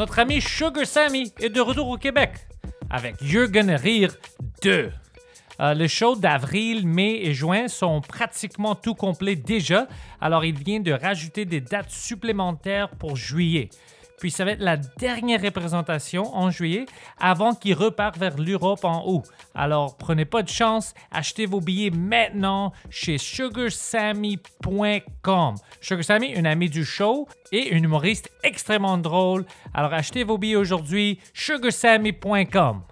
notre ami Sugar Sammy est de retour au Québec avec Jürgen Rire 2. Euh, Les shows d'avril, mai et juin sont pratiquement tout complets déjà, alors il vient de rajouter des dates supplémentaires pour juillet. Puis ça va être la dernière représentation en juillet avant qu'il repart vers l'Europe en août. Alors prenez pas de chance, achetez vos billets maintenant chez sugarsammy.com. Sugar une amie du show et une humoriste extrêmement drôle. Alors achetez vos billets aujourd'hui, sugarsammy.com.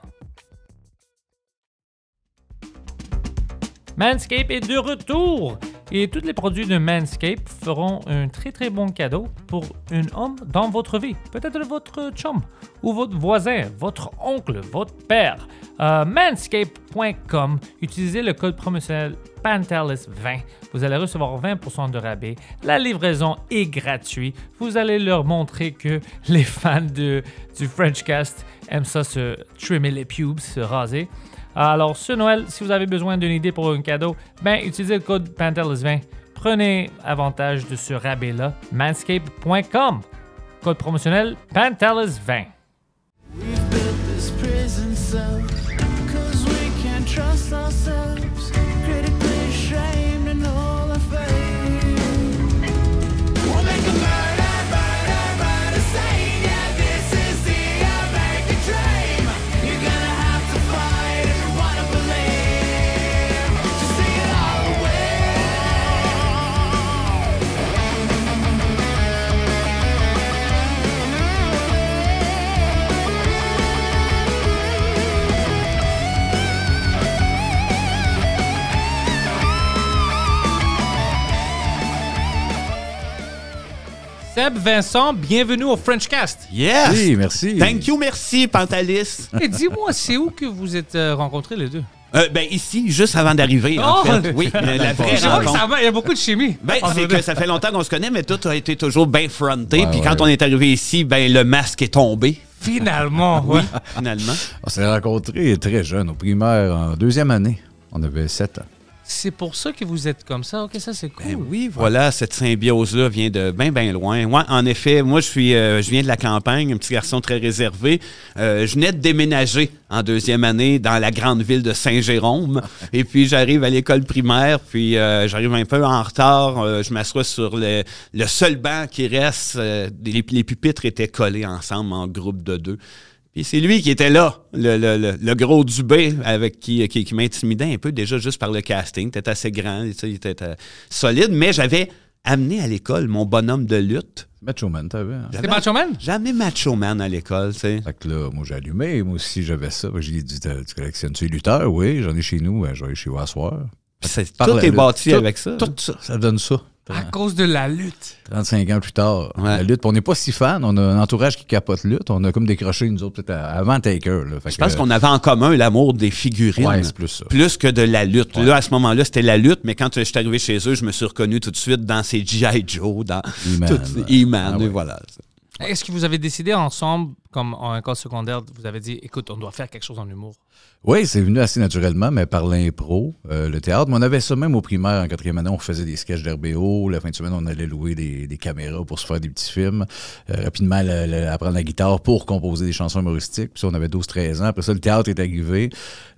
Manscape est de retour et tous les produits de Manscaped feront un très très bon cadeau pour un homme dans votre vie. Peut-être votre chum ou votre voisin, votre oncle, votre père. Manscape.com. Euh, manscaped.com, utilisez le code promotionnel pantalus 20 Vous allez recevoir 20% de rabais. La livraison est gratuite. Vous allez leur montrer que les fans de, du Frenchcast aiment ça se trimmer les pubes, se raser. Alors, ce Noël, si vous avez besoin d'une idée pour un cadeau, ben, utilisez le code PANTELUS20. Prenez avantage de ce rabais-là. Manscape.com. Code promotionnel PANTELUS20. Seb, Vincent, bienvenue au French Cast. Yes! Oui, merci. Thank you, merci, Pantalis. Et dis-moi, c'est où que vous êtes euh, rencontrés les deux? Euh, ben ici, juste avant d'arriver, oh! Oui, la il y a beaucoup de chimie. Ben, c'est que ça fait longtemps qu'on se connaît, mais tout a été toujours bien fronté. Puis quand on est arrivé ici, ben le masque est tombé. Finalement, oui. Finalement. On s'est rencontrés très jeunes, au primaire, en deuxième année. On avait sept ans. C'est pour ça que vous êtes comme ça. OK, ça, c'est cool. Ben oui, voilà, cette symbiose-là vient de bien, bien loin. Moi, en effet, moi, je suis, euh, je viens de la campagne, un petit garçon très réservé. Euh, je venais de déménager en deuxième année dans la grande ville de Saint-Jérôme. Et puis, j'arrive à l'école primaire, puis euh, j'arrive un peu en retard. je m'assois sur le, seul banc qui reste. Les, les pupitres étaient collés ensemble en groupe de deux c'est lui qui était là, le, le, le, gros Dubé, avec qui, qui, m'intimidait un peu déjà juste par le casting. Il était assez grand, il était solide, mais j'avais amené à l'école mon bonhomme de lutte. Macho Man, t'avais. Hein? C'était Macho Man? J'ai amené Macho Man à l'école, tu sais. Fait que là, moi, j'ai allumé, moi aussi, j'avais ça. J'ai dit, tu collectionnes-tu lutteurs? Oui, j'en ai chez nous, j'en ai chez vous à soir. Tout est bâti avec ça. Tout ça, ça donne ça. À cause de la lutte. 35 ans plus tard, la lutte. on n'est pas si fan. On a un entourage qui capote lutte. On a comme décroché, nous autres, avant Taker. Je pense qu'on avait en commun l'amour des figurines. plus, que de la lutte. à ce moment-là, c'était la lutte. Mais quand je suis arrivé chez eux, je me suis reconnu tout de suite dans ces G.I. Joe, dans E-Man. Tout... Ah voilà. Est-ce que vous avez décidé ensemble, comme en école secondaire, vous avez dit, écoute, on doit faire quelque chose en humour? Oui, c'est venu assez naturellement, mais par l'impro, euh, le théâtre. Mais on avait ça même au primaire, en quatrième année, on faisait des sketchs d'RBO. La fin de semaine, on allait louer des, caméras pour se faire des petits films. Euh, rapidement, apprendre la guitare pour composer des chansons humoristiques. Puis on avait 12-13 ans. Après ça, le théâtre est arrivé,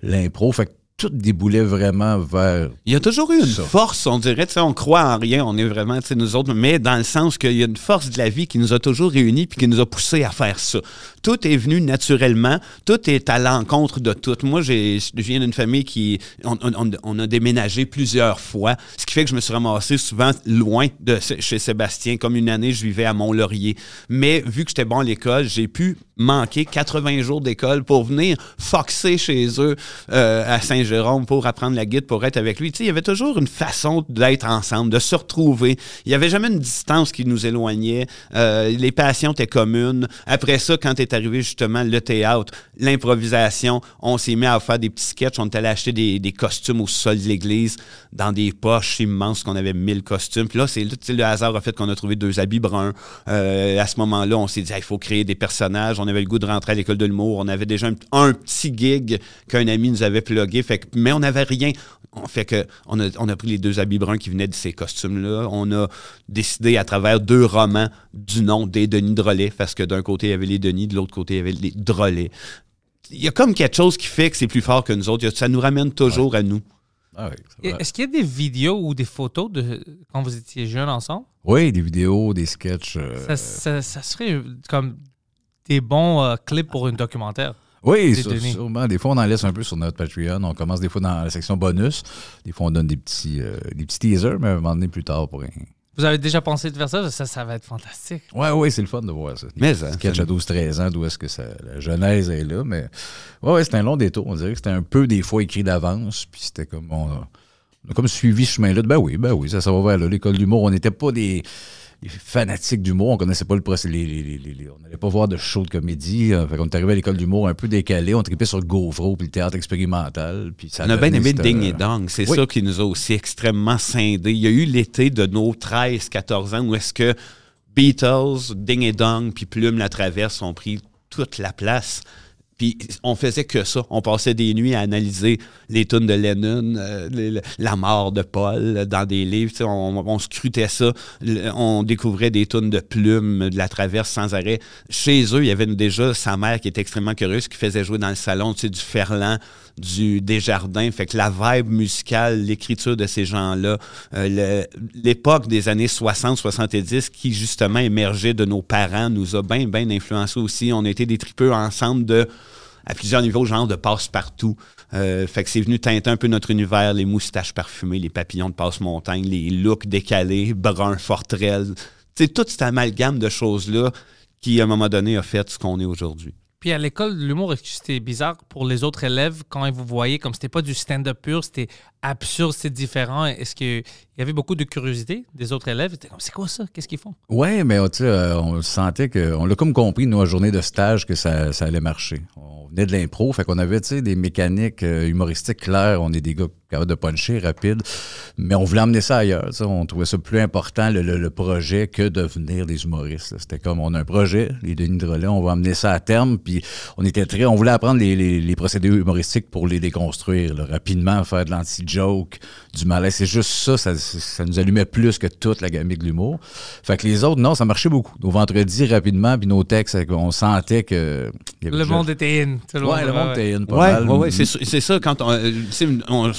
l'impro. Fait que tout déboulait vraiment vers. Il y a toujours eu une force, on dirait, on croit en rien, on est vraiment, nous autres, mais dans le sens qu'il y a une force de la vie qui nous a toujours réunis puis qui nous a poussés à faire ça. Tout est venu naturellement, tout est à l'encontre de tout. Moi, je viens d'une famille qui. On, a déménagé plusieurs fois, ce qui fait que je me suis ramassé souvent loin de chez Sébastien. Comme une année, je vivais à Mont-Laurier. Mais vu que j'étais bon à l'école, j'ai pu manquer 80 jours d'école pour venir foxer chez eux euh, à Saint-Jean Jérôme pour apprendre la guide, pour être avec lui. il y avait toujours une façon d'être ensemble, de se retrouver. Il n'y avait jamais une distance qui nous éloignait. Euh, les passions étaient communes. Après ça, quand est arrivé justement le théâtre, l'improvisation, on s'est mis à faire des petits sketchs. On est allé acheter des, costumes au sol de l'église, dans des poches immenses qu'on avait mille costumes. Puis là, c'est le hasard a fait qu'on a trouvé deux habits bruns. Euh, à ce moment-là, on s'est dit, il faut créer des personnages. On avait le goût de rentrer à l'école de l'humour. On avait déjà un, petit gig qu'un ami nous avait plugué. Fait mais on n'avait rien. On fait que on a, pris les deux habits bruns qui venaient de ces costumes-là. On a décidé à travers deux romans du nom des Denis Drolet, parce que d'un côté, il y avait les Denis, de l'autre côté, il y avait les Drolet. Il y a comme quelque chose qui fait que c'est plus fort que nous autres. Ça nous ramène toujours à nous. Ah est-ce qu'il y a des vidéos ou des photos de quand vous étiez jeunes ensemble? Oui, des vidéos, des sketchs. Euh, ça, serait comme des bons euh, clips pour une documentaire. Oui, sûrement. Des fois, on en laisse un peu sur notre Patreon. On commence des fois dans la section bonus. Des fois, on donne des petits, euh, des petits teasers, mais à un moment donné, plus tard, pour rien. Vous avez déjà pensé de faire ça? Ça, ça va être fantastique. Oui, oui, c'est le fun de voir ça. Mais hein, ça. Sketch à 12-13 ans, d'où est-ce que ça, la genèse est là. Mais ouais, ouais c'était un long détour. On dirait que c'était un peu des fois écrit d'avance. Puis c'était comme. On a, comme suivi ce chemin-là. Ben oui, ben oui, ça, ça va vers L'école d'humour, on n'était pas des des fanatiques d'humour. On connaissait pas le procès. on n'allait pas voir de show de comédie. Euh, on est arrivé à l'école d'humour un peu décalé. On tripait sur le Gauvreau puis le théâtre expérimental. Puis on a bien aimé Ding et euh, Dong. C'est ça qui nous a aussi extrêmement scindés. Il y a eu l'été de nos 13-14 ans où est-ce que Beatles, Ding et Dong puis Plume la Traverse ont pris toute la place. Puis on faisait que ça. On passait des nuits à analyser les tonnes de Lennon, euh, la mort de Paul euh, dans des livres. On, scrutait ça. On découvrait des tonnes de plumes, de la traverse sans arrêt. Chez eux, il y avait déjà sa mère qui était extrêmement curieuse, qui faisait jouer dans le salon du Ferland, du jardins, Fait que la vibe musicale, l'écriture de ces gens-là, euh, l'époque des années 60-70 qui justement émergeait de nos parents nous a bien, bien influencé aussi. On a été des tripeux ensemble de à plusieurs niveaux, genre de passe-partout. Euh, fait que c'est venu teinter un peu notre univers, les moustaches parfumées, les papillons de passe-montagne, les looks décalés, brun forterelles. C'est tout cet amalgame de choses-là qui, à un moment donné, a fait ce qu'on est aujourd'hui. Puis à l'école l'humour, c'était bizarre pour les autres élèves quand ils vous voyaient, comme c'était pas du stand-up pur, c'était absurde, c'était différent. Est-ce qu'il y avait beaucoup de curiosité des autres élèves? comme, c'est quoi ça? Qu'est-ce qu'ils font? Oui, mais oh, tu sais, euh, on sentait que... On l'a comme compris, nous, à journée de stage, que ça, ça allait marcher. On venait de l'impro, fait qu'on avait, des mécaniques euh, humoristiques claires. On est des gars de puncher rapide. Mais on voulait emmener ça ailleurs. On trouvait ça plus important, le, projet, que devenir des humoristes. C'était comme on a un projet, les Denis Drolet, on va amener ça à terme. Puis on était très. On voulait apprendre les, les, procédés humoristiques pour les déconstruire rapidement, faire de l'anti-joke, du malaise. C'est juste ça, ça, nous allumait plus que toute la gamique de l'humour. Fait que les autres, non, ça marchait beaucoup. Nos vendredis rapidement, puis nos textes, on sentait que. le monde était in. Ouais, le monde était in. c'est ça. Quand on euh,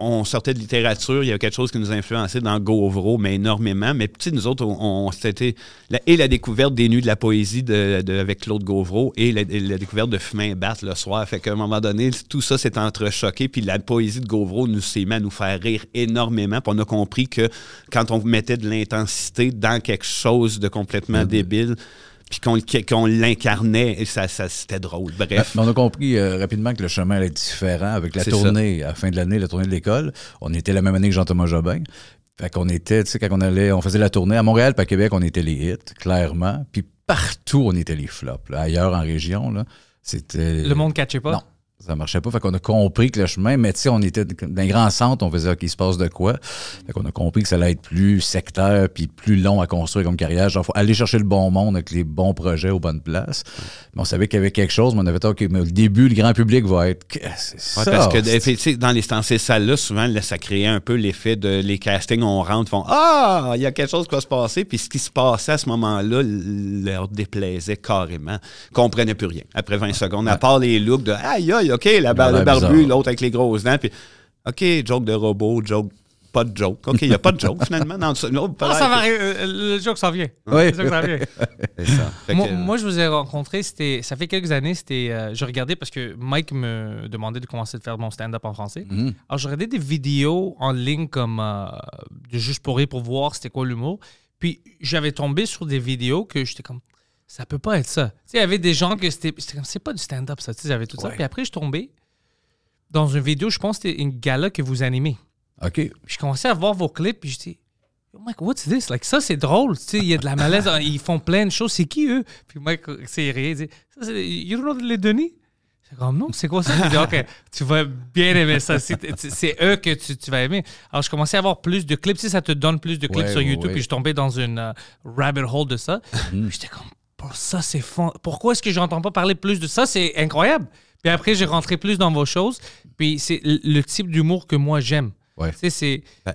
on sortait de littérature, il y a quelque chose qui nous influençait dans Gauvreau, mais énormément. Mais tu nous autres, on, c'était et la découverte des nuits de la poésie de, avec Claude Gauvreau et la, découverte de Fumin Bat le soir. Fait qu'à un moment donné, tout ça s'est entrechoqué, puis la poésie de Gauvreau nous s'est mis à nous faire rire énormément. Puis on a compris que quand on mettait de l'intensité dans quelque chose de complètement débile, puis qu'on l'incarnait, et ça, ça c'était drôle. Ben, Bref. on a compris euh, rapidement que le chemin allait être différent avec la tournée, à la fin de l'année, la tournée de l'école. On était la même année que Jean-Thomas Jobin. Fait qu'on était, tu sais, quand on allait, on faisait la tournée à Montréal, pas à Québec, on était les hits, clairement. Puis partout, on était les flops. Ailleurs, en région, là, c'était. Le monde catchait pas? Ça marchait pas. Fait qu'on a compris que le chemin, mais tu sais, on était dans un grand centre, on faisait qu'il se passe de quoi. Fait qu'on a compris que ça allait être plus sectaire puis plus long à construire comme carrière. Genre, faut aller chercher le bon monde avec les bons projets aux bonnes places. Mais on savait qu'il y avait quelque chose, mais on avait dit OK, mais au début, le grand public va être. parce que eh, dans, les, dans ces salles-là, souvent, ça créait un peu l'effet de les castings, on rentre, font Ah, il y a quelque chose qui va se passer. Puis ce qui se passait à ce moment-là leur déplaisait carrément. Comprenaient plus rien après 20 secondes. À part les looks de Aïe, aïe, OK, la le barbu, l'autre avec les grosses dents. OK, joke de robot, joke pas de joke. OK, il n'y a pas de joke finalement. Non, ah, ça va, euh, euh, le joke s'en vient. Oui. Le joke Moi, je vous ai rencontré, c'était, ça fait quelques années, c'était, euh, je regardais parce que Mike me demandait de commencer de faire mon stand-up en français. Mhm. Alors, je regardais des vidéos en ligne comme juste pour pour voir c'était quoi l'humour. Puis, j'avais tombé sur des vidéos que j'étais comme, ça peut pas être ça. Tu il y avait des gens que c'était c'est pas du stand-up, ça. Ils avaient tout ça. Puis après, je suis tombé dans une vidéo, je pense que c'était une gala que vous animez. OK. je commençais à voir vos clips, puis je dis, Mike, what's this? Like, ça, c'est drôle. il y a de la malaise, ils font plein de choses. C'est qui, eux? Puis Mike, c'est rien. Il dit, you don't know les Denis? »« C'est comme, non, c'est quoi ça? Je dit, OK, tu vas bien aimer ça. C'est, eux que tu, vas aimer. Alors, je commençais à avoir plus de clips. Si ça te donne plus de clips sur YouTube, puis je tombais dans une euh, rabbit hole de ça. Mm-hmm. j'étais comme, Oh, ça, c'est Pourquoi est-ce que j'entends pas parler plus de ça? C'est incroyable. Puis après, j'ai rentré plus dans vos choses. Puis c'est le type d'humour que moi, j'aime. Tu sais, c'est. Ben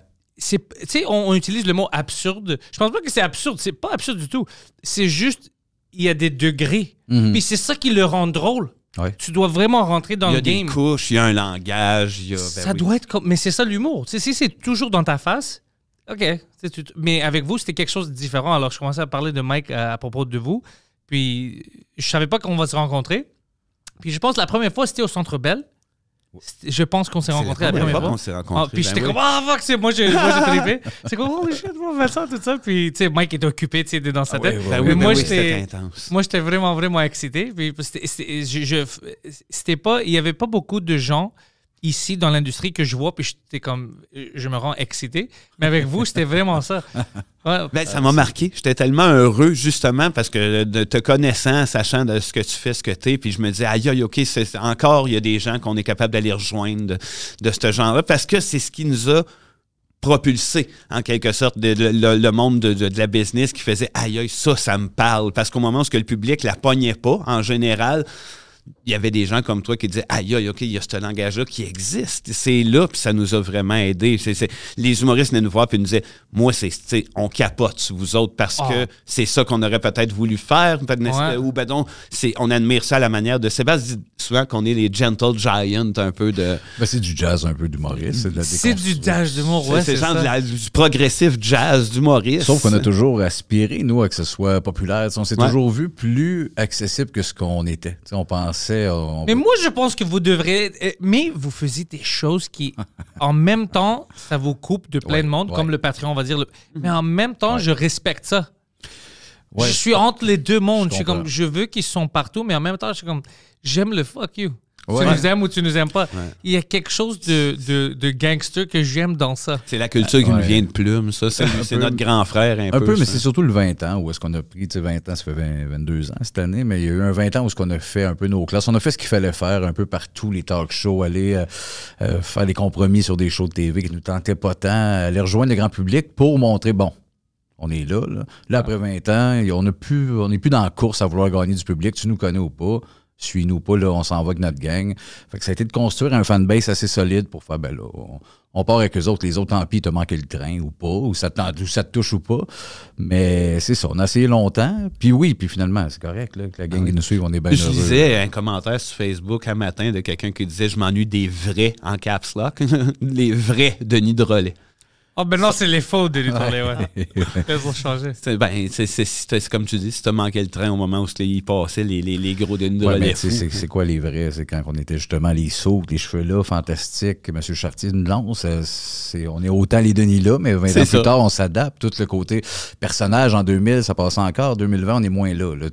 on, utilise le mot absurde. Je pense pas que c'est absurde, c'est pas absurde du tout. C'est juste, il y a des degrés. Mm-hmm. Puis c'est ça qui le rend drôle. Tu dois vraiment rentrer dans le game. Il y a des couches, il y a un langage. Ben ça doit être comme. Mais c'est ça l'humour. Si c'est toujours dans ta face, OK. Mais avec vous, c'était quelque chose de différent. Alors, je commençais à parler de Mike euh, à, propos de vous. Puis, je savais pas qu'on va se rencontrer. Puis, je pense que la première fois, c'était au Centre Bell. Je pense qu'on s'est rencontrés la première fois. Ah, puis j'étais ben comme, ah, fuck, c'est moi, j'ai trippé. C'est comme, Oh, shit, moi, Vincent, tout ça. Puis, tu sais, Mike était occupé, tu sais, dans sa ah tête. Ben oui, oui, moi, j'étais. j'étais vraiment, vraiment excité. Puis, c'était pas. Il y avait pas beaucoup de gens ici dans l'industrie que je vois, puis j'étais comme, je me rends excité. Mais avec vous, c'était vraiment ça. Ben, ça m'a marqué. J'étais tellement heureux, justement, parce que de te connaissant, sachant de ce que tu fais, ce que tu es, puis je me disais, aïe, aïe, OK, encore, il y a des gens qu'on est capable d'aller rejoindre de, ce genre-là, parce que c'est ce qui nous a propulsé en quelque sorte le, monde de, la business qui faisait aïe aïe ça ça me parle parce qu'au moment où ce que le public la pognait pas en général il y avait des gens comme toi qui disaient Aïe, aïe, OK, il y a ce langage-là qui existe. C'est là, puis ça nous a vraiment aidés. les humoristes venaient nous voir, puis nous disaient Moi, c'est, on capote vous autres parce que ah. c'est ça qu'on aurait peut-être voulu faire. ben c'est, on admire ça à la manière de Sébastien dit souvent qu'on est les gentle giants un peu de. Ben, c'est du jazz un peu d'humoriste. C'est, du jazz d'humour, C'est, genre du progressif jazz d'humoriste. Sauf qu'on a toujours aspiré, nous, à que ce soit populaire. on s'est toujours vu plus accessible que ce qu'on était. on pense mais moi, je pense que vous devrez. Euh, mais vous faisiez des choses qui, en même temps, ça vous coupe de plein de monde, comme le Patreon, on va dire. Mais en même temps, je respecte ça. je suis entre les deux mondes. Je, comme, je veux qu'ils soient partout, mais en même temps, je suis comme, j'aime le fuck you. Tu nous aimes ou tu nous aimes pas. Il y a quelque chose de, gangster que j'aime dans ça. C'est la culture qui nous vient de plume, ça. C'est notre grand frère. Un, peu. un peu, mais c'est surtout le 20 ans où est-ce qu'on a pris, tu 20 ans, ça fait 22 ans cette année, mais il y a eu un 20 ans où est-ce qu'on a fait un peu nos classes. On a fait ce qu'il fallait faire un peu partout, les talk shows, aller euh, euh, faire des compromis sur des shows de TV qui nous tentaient pas tant, aller rejoindre le grand public pour montrer, bon, on est là. Là, après 20 ans, on n'est plus, on plus dans la course à vouloir gagner du public, tu nous connais ou pas suis-nous pas, là, on s'en va avec notre gang. Fait que ça a été de construire un fanbase assez solide pour faire, ben là, on, part avec les autres, les autres, tant pis, te manqué le train ou pas, ou ça, te, touche ou pas. Mais c'est ça, on a essayé longtemps. Puis oui, puis finalement, c'est correct là, que la gang ah qui nous suive, on est bien Je lisais un commentaire sur Facebook un matin de quelqu'un qui disait « Je m'ennuie des vrais, en caps lock, les vrais Denis Drolet. Ah, ben non, c'est les fautes de lui ouais. Elles ont changé. ben, c'est, comme tu dis, si tu manqué le train au moment où il passait, les, les, les gros de ouais, ben, C'est quoi les vrais? C'est quand on était justement les sauts, les cheveux là, fantastiques, Monsieur Chartier nous lance. Euh, on est autant les Denis là, mais 20 plus tard, on s'adapte. Tout le côté personnage en 2000, ça passe encore. 2020, on est moins là. là.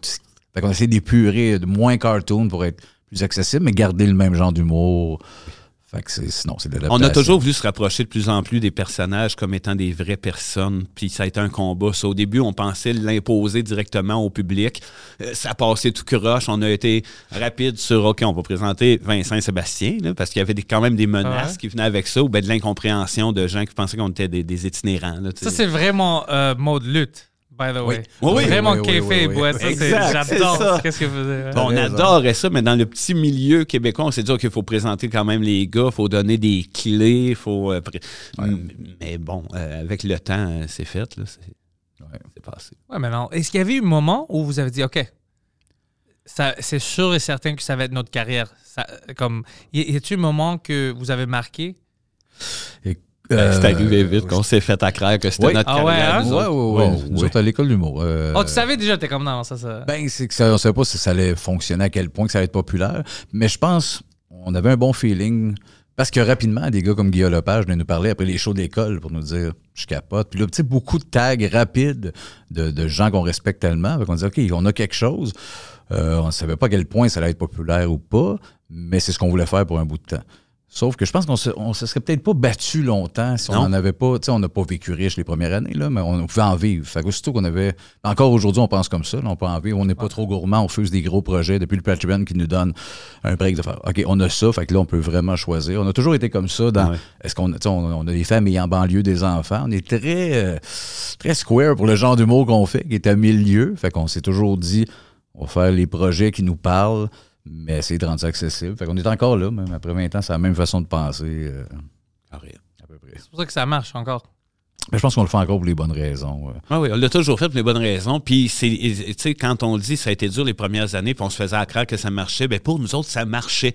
Fait qu'on essaie d'épurer, de moins cartoon pour être plus accessible, mais garder le même genre d'humour. On a toujours voulu se rapprocher de plus en plus des personnages comme étant des vraies personnes, puis ça a été un combat. au début, on pensait l'imposer directement au public. Euh, ça passait tout croche. On a été rapide sur OK, on va présenter Vincent Sébastien, parce qu'il y avait quand même des menaces qui venaient avec ça, ou de l'incompréhension de gens qui pensaient qu'on était des, itinérants. ça, c'est vraiment mot euh, mode lutte. By the way. Oui, Vraiment oui, j'adore ça. Qu'est-ce que vous on adorait ça, mais dans le petit milieu québécois, on s'est dit qu'il faut présenter quand même les gars, il faut donner des clés, faut. Euh, mais bon, euh, avec le temps, euh, c'est fait, C'est passé. Ouais, mais non. Est-ce qu'il y avait eu un moment où vous avez dit, OK, c'est sûr et certain que ça va être notre carrière? comme, y a-t-il un moment que vous avez marqué? Euh, ben, c'est arrivé vite euh, qu'on s'est fait accraire que c'était notre ah, carrière. Hein? Ouais, hein? ouais, ouais, nous autres à l'école d'humour. Euh, oh, tu savais déjà, t'es comme non, ça, ça. Ben, c'est que on ne savait pas si ça allait fonctionner, à quel point que ça allait être populaire. Mais je pense, on avait un bon feeling. Parce que rapidement, des gars comme Guillaume Lepage venaient nous parler après les shows d'école pour nous dire je capote. Puis là, tu sais, beaucoup de tags rapides de, gens qu'on respecte tellement. qu'on disait OK, on a quelque chose. Euh, on ne savait pas à quel point ça allait être populaire ou pas, mais c'est ce qu'on voulait faire pour un bout de temps. Sauf que je pense qu'on se, se serait peut-être pas battu longtemps si on n'avait pas. on n'a pas vécu riche les premières années, là, mais on pouvait en vivre. Fait que qu'on avait. Encore aujourd'hui, on pense comme ça. on peut en vivre. On n'est pas trop gourmand. On fuse des gros projets depuis le Patreon qui nous donne un break de faire. OK, on a ça. Fait que là, on peut vraiment choisir. On a toujours été comme ça dans. Est-ce qu'on on, on, a des familles en banlieue, des enfants. On est très, euh, très square pour le genre d'humour qu'on fait, qui est à milieu. Fait qu'on s'est toujours dit on va faire les projets qui nous parlent mais essayer de rendre ça accessible. Fait qu'on est encore là, même après 20 ans, c'est la même façon de penser. Euh, à peu près. C'est pour ça que ça marche encore. je pense qu'on le fait encore pour les bonnes raisons. Ah oui, on l'a toujours fait pour les bonnes raisons. Puis, tu sais, quand on dit ça a été dur les premières années, puis on se faisait accraire que ça marchait, bien pour nous autres, ça marchait.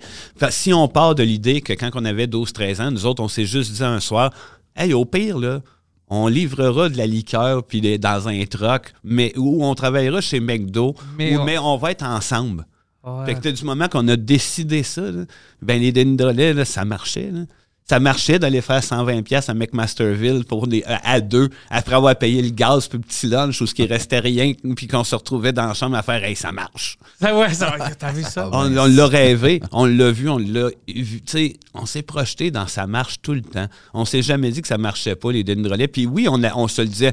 si on part de l'idée que quand on avait 12-13 ans, nous autres, on s'est juste dit un soir, hey, au pire, là, on livrera de la liqueur puis dans un truck, mais où on travaillera chez McDo, mais on va être ensemble. Fait que du moment qu'on a décidé ça, ben les Dendolet, ça marchait. Ça marchait d'aller faire 120$ à McMasterville pour des euh, à deux, après avoir payé le gaz pour le petit lunch ou qui restait rien, puis qu'on se retrouvait dans la chambre à faire Hey, ça marche. Ah ouais, t'as vu ça? Ah on, l'a rêvé, on l'a vu, on l'a vu. sais, on s'est projeté dans ça marche tout le temps. On s'est jamais dit que ça marchait pas, les relais. Puis oui, on, on se le disait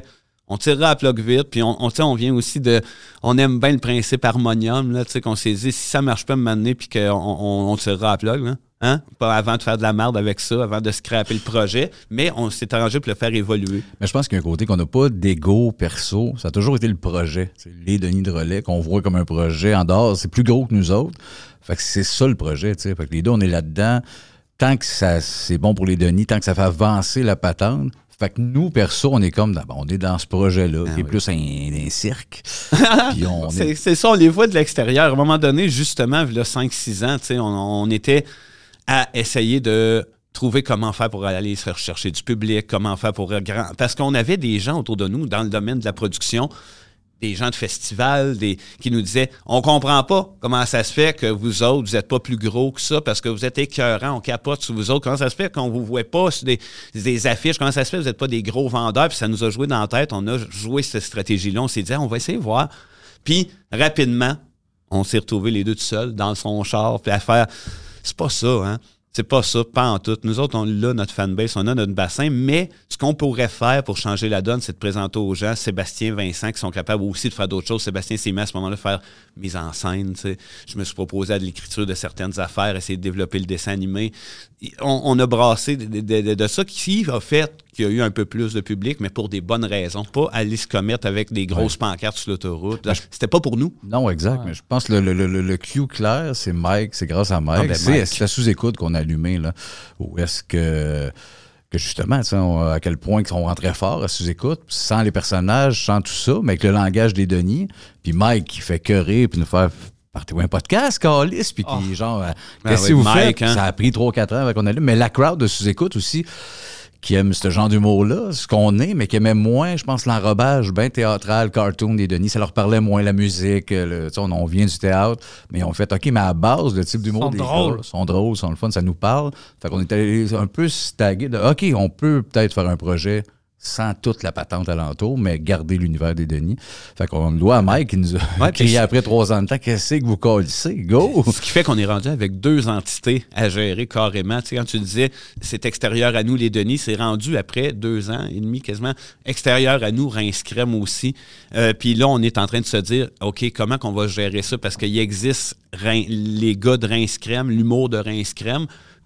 on tirera à plug vite, puis on, on, on, vient aussi de. On aime bien le principe harmonium, là, tu qu'on s'est dit, si ça marche pas, m'amener, puis qu'on on, on, tirera à plug, Hein? Pas avant de faire de la merde avec ça, avant de scraper le projet, mais on s'est arrangé pour le faire évoluer. Mais je pense qu'il y a un côté qu'on n'a pas d'ego perso. Ça a toujours été le projet. les Denis de Relais, qu'on voit comme un projet en dehors, c'est plus gros que nous autres. Fait que c'est ça le projet. Fait que les deux, on est là-dedans tant que ça c'est bon pour les Denis, tant que ça fait avancer la patente, fait que nous, perso, on est comme, ben, on est dans ce projet-là, ah C'est plus un, cirque. c'est, ça, on les voit de l'extérieur. À un moment donné, justement, il y a 5-6 ans, on, on était à essayer de trouver comment faire pour aller se rechercher du public, comment faire pour... Parce qu'on avait des gens autour de nous dans le domaine de la production des gens de festival des, qui nous disaient On comprend pas comment ça se fait que vous autres, vous n'êtes pas plus gros que ça parce que vous êtes écœurants, on capote sur vous autres. Comment ça se fait qu'on vous voit pas sur des, affiches Comment ça se fait vous n'êtes pas des gros vendeurs Puis ça nous a joué dans la tête. On a joué cette stratégie-là. On s'est dit ah, On va essayer de voir. Puis rapidement, on s'est retrouvés les deux tout seuls dans son char, puis à faire C'est pas ça, hein c'est pas ça, pas en tout. Nous autres, on a notre fanbase, on a notre bassin, mais ce qu'on pourrait faire pour changer la donne, c'est de présenter aux gens Sébastien, Vincent, qui sont capables aussi de faire d'autres choses. Sébastien s'est mis à ce moment-là à faire mise en scène. Je me suis proposé à de l'écriture de certaines affaires, essayer de développer le dessin animé. On, a brassé de, de ça qui a fait il y a eu un peu plus de public, mais pour des bonnes raisons. Pas aller se avec des grosses pancartes sur l'autoroute. C'était pas pour nous. Non, exact. Mais je pense que le, le, cue clair, c'est Mike, c'est grâce à Mike. Ah, ben c'est la sous-écoute qu'on a allumée, là. ou est-ce que que justement, à quel point on rentrait fort à sous-écoute, sans les personnages, sans tout ça, mais avec le langage des Denis. Puis Mike qui fait rire, puis nous faire partez-vous un podcast, Calis, puis ah. genre, euh, ah qu'est-ce vous hein? Ça a pris 3-4 ans avant qu'on allume. Mais la crowd de sous-écoute aussi, qui aiment ce genre d'humour-là, ce qu'on est, mais qui aimaient moins, je pense, l'enrobage bien théâtral, cartoon des Denis. Ça leur parlait moins la musique. Euh, le, on, vient du théâtre, mais on fait OK, mais à base, le type d'humour des drôles. sont drôles, sont le fun, ça nous parle. Fait qu'on est allé un peu stagués. OK, on peut peut-être faire un projet sans toute la patente alentour, mais garder l'univers des Denis. Fait qu'on doit à Mike qui nous a après trois ans de temps Qu'est-ce que vous colissez Go Ce qui fait qu'on est rendu avec deux entités à gérer carrément. Tu sais, quand tu disais c'est extérieur à nous, les Denis, c'est rendu après deux ans et demi quasiment extérieur à nous, rince aussi. Euh, puis là, on est en train de se dire OK, comment qu'on va gérer ça Parce qu'il existe les gars de rince l'humour de rince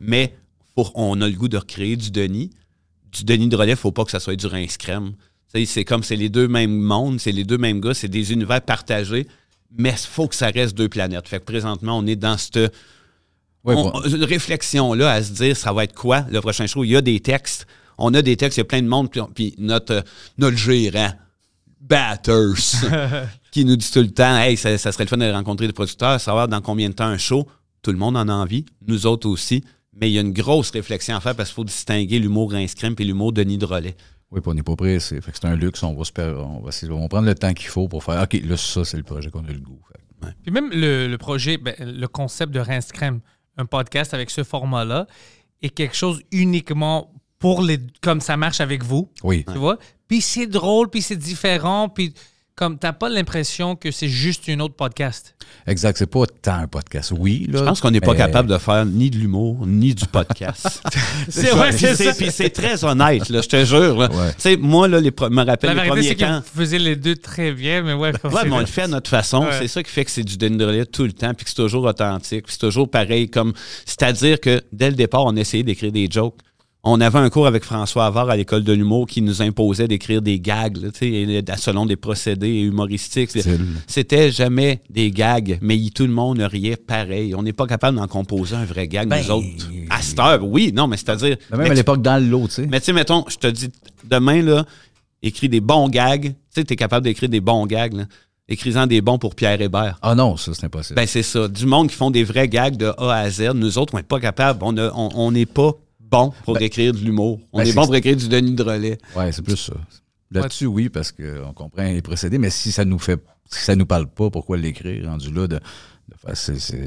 mais pour, on a le goût de recréer du Denis du Denis de relais, faut pas que ça soit du rince crème. C'est comme c'est les deux mêmes mondes, c'est les deux mêmes gars, c'est des univers partagés, mais il faut que ça reste deux planètes. Fait que présentement, on est dans cette euh, réflexion-là à se dire ça va être quoi le prochain show. Il y a des textes, on a des textes, il y a plein de monde, puis notre, notre gérant, Batters, qui nous dit tout le temps Hey, ça, ça serait le fun de rencontrer des producteurs, savoir dans combien de temps un show. Tout le monde en a envie, nous autres aussi mais il y a une grosse réflexion à faire parce qu'il faut distinguer l'humour inscrim et l'humour Denis de Oui, on n'est pas pressé. c'est un luxe, on va, on, on prendre le temps qu'il faut pour faire OK, là, ça, c'est le projet qu'on a le goût. Puis même le, projet, ben, le concept de Rince un podcast avec ce format-là, est quelque chose uniquement pour les. comme ça marche avec vous. Oui. Tu vois? Puis c'est drôle, puis c'est différent, puis comme t'as pas l'impression que c'est juste une autre podcast. Exact, c'est pas tant un podcast. Oui, Je pense qu'on n'est pas euh, capable de faire ni de l'humour, ni du podcast. c'est vrai, c'est ça. c'est très honnête, je te jure. moi, là, les, me rappelle La les vérité, c'est temps... que les deux très bien, mais ouais. Ouais, mais on le fait à notre façon. C'est ça qui fait que c'est du dendrill tout le temps, puis que c'est toujours authentique, puis c'est toujours pareil. comme C'est-à-dire que dès le départ, on essayait d'écrire des jokes on avait un cours avec François Havard à l'école de l'humour qui nous imposait d'écrire des gags selon des procédés humoristiques. C'était jamais des gags, mais tout le monde riait pareil. On n'est pas capable d'en composer un vrai gag, nous ben, autres. À cette heure, oui, non, mais c'est-à-dire. même à l'époque, dans le tu sais. Mais tu sais, mettons, je te dis, demain, là, écris des bons gags. Tu sais, tu es capable d'écrire des bons gags. Là en des bons pour Pierre Hébert. Ah non, ça, c'est impossible. Ben, c'est ça. Du monde qui font des vrais gags de A à Z. Nous autres, on n'est pas capables. On n'est pas bon pour ben, écrire de l'humour. On ben, est, bon pour écrire du Denis Drolet. Oui, c'est plus ça. Là-dessus, oui, parce qu'on comprend les procédés, mais si ça nous fait ça nous parle pas, pourquoi l'écrire rendu là? De,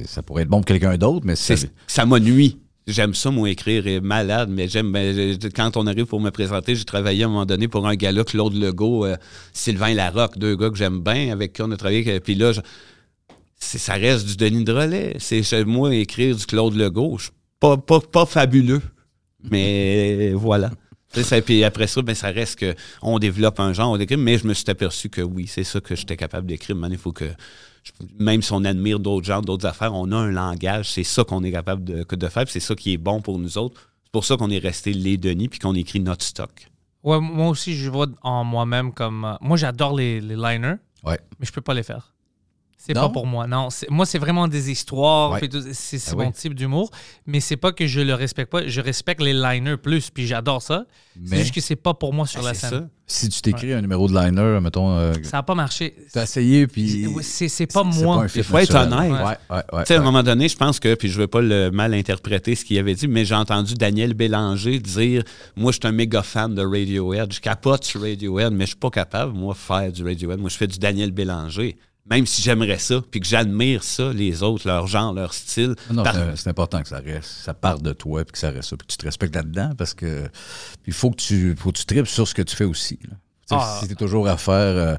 ça pourrait être bon pour quelqu'un d'autre, mais ça, ça m'ennuie. J'aime ça, moi, écrire est malade, mais j'aime. Ben, quand on arrive pour me présenter, j'ai travaillé à un moment donné pour un gars-là, Claude Legault, euh, Sylvain Larocque, deux gars que j'aime bien, avec qui on a travaillé. Puis là, ça reste du Denis Drolet. C'est moi écrire du Claude Legault. Je pas fabuleux. Mais voilà. puis après ça, ben, ça reste que on développe un genre, mais je me suis aperçu que oui, c'est ça que j'étais capable d'écrire. Il faut que, même si on admire d'autres genres, d'autres affaires, on a un langage, c'est ça qu'on est capable de, de faire, c'est ça qui est bon pour nous autres. C'est pour ça qu'on est resté les Denis, puis qu'on écrit notre stock. moi aussi, je vois en moi-même comme. Euh, moi, j'adore les, liners, mais je peux pas les faire. C'est pas pour moi. Non, moi c'est vraiment des histoires, c'est ah mon type d'humour, mais c'est pas que je le respecte pas, je respecte les liners plus puis j'adore ça. C'est juste que c'est pas pour moi sur la scène. Si tu t'écris un numéro de liner, mettons euh, ça a pas marché. T'as essayé puis c'est pas moi. Il faut être honnête. Ouais. ouais à un moment donné, je pense que puis je veux pas le mal interpréter ce qu'il avait dit, mais j'ai entendu Daniel Bélanger dire moi je suis un méga fan de Radiohead, je capote sur Radiohead, mais je suis pas capable moi faire du Radiohead. Moi je fais du Daniel Bélanger même si j'aimerais ça, puis que j'admire ça, les autres, leur genre, leur style. Ah c'est important que ça reste, ça part de toi, puis que ça reste ça, puis que tu te respectes là-dedans, parce que il faut que tu faut tu tripes sur ce que tu fais aussi. Ah. Si t'es toujours à faire... Euh,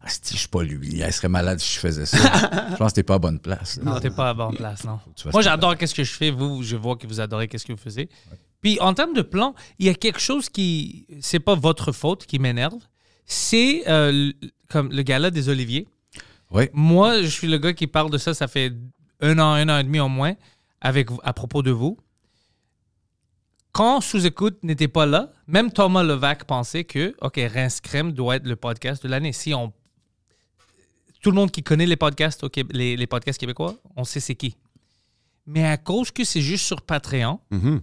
ah, si je suis pas lui, il serait malade si je faisais ça. je pense que t'es pas à bonne place. Non, t'es pas à bonne place, non. Moi, j'adore qu'est-ce que je fais. Vous, je vois que vous adorez qu'est-ce que vous faisiez. Puis, en termes de plan, il y a quelque chose qui, c'est pas votre faute qui m'énerve. C'est euh, comme le gala des Oliviers moi, je suis le gars qui parle de ça, ça fait un an, un an et demi au moins, avec, à propos de vous. Quand Sous-Écoute n'était pas là, même Thomas Levac pensait que, OK, Rince Crème doit être le podcast de l'année. Si on. Tout le monde qui connaît les podcasts, les, podcasts québécois, on sait c'est qui. Mais à cause que c'est juste sur Patreon, mm-hmm.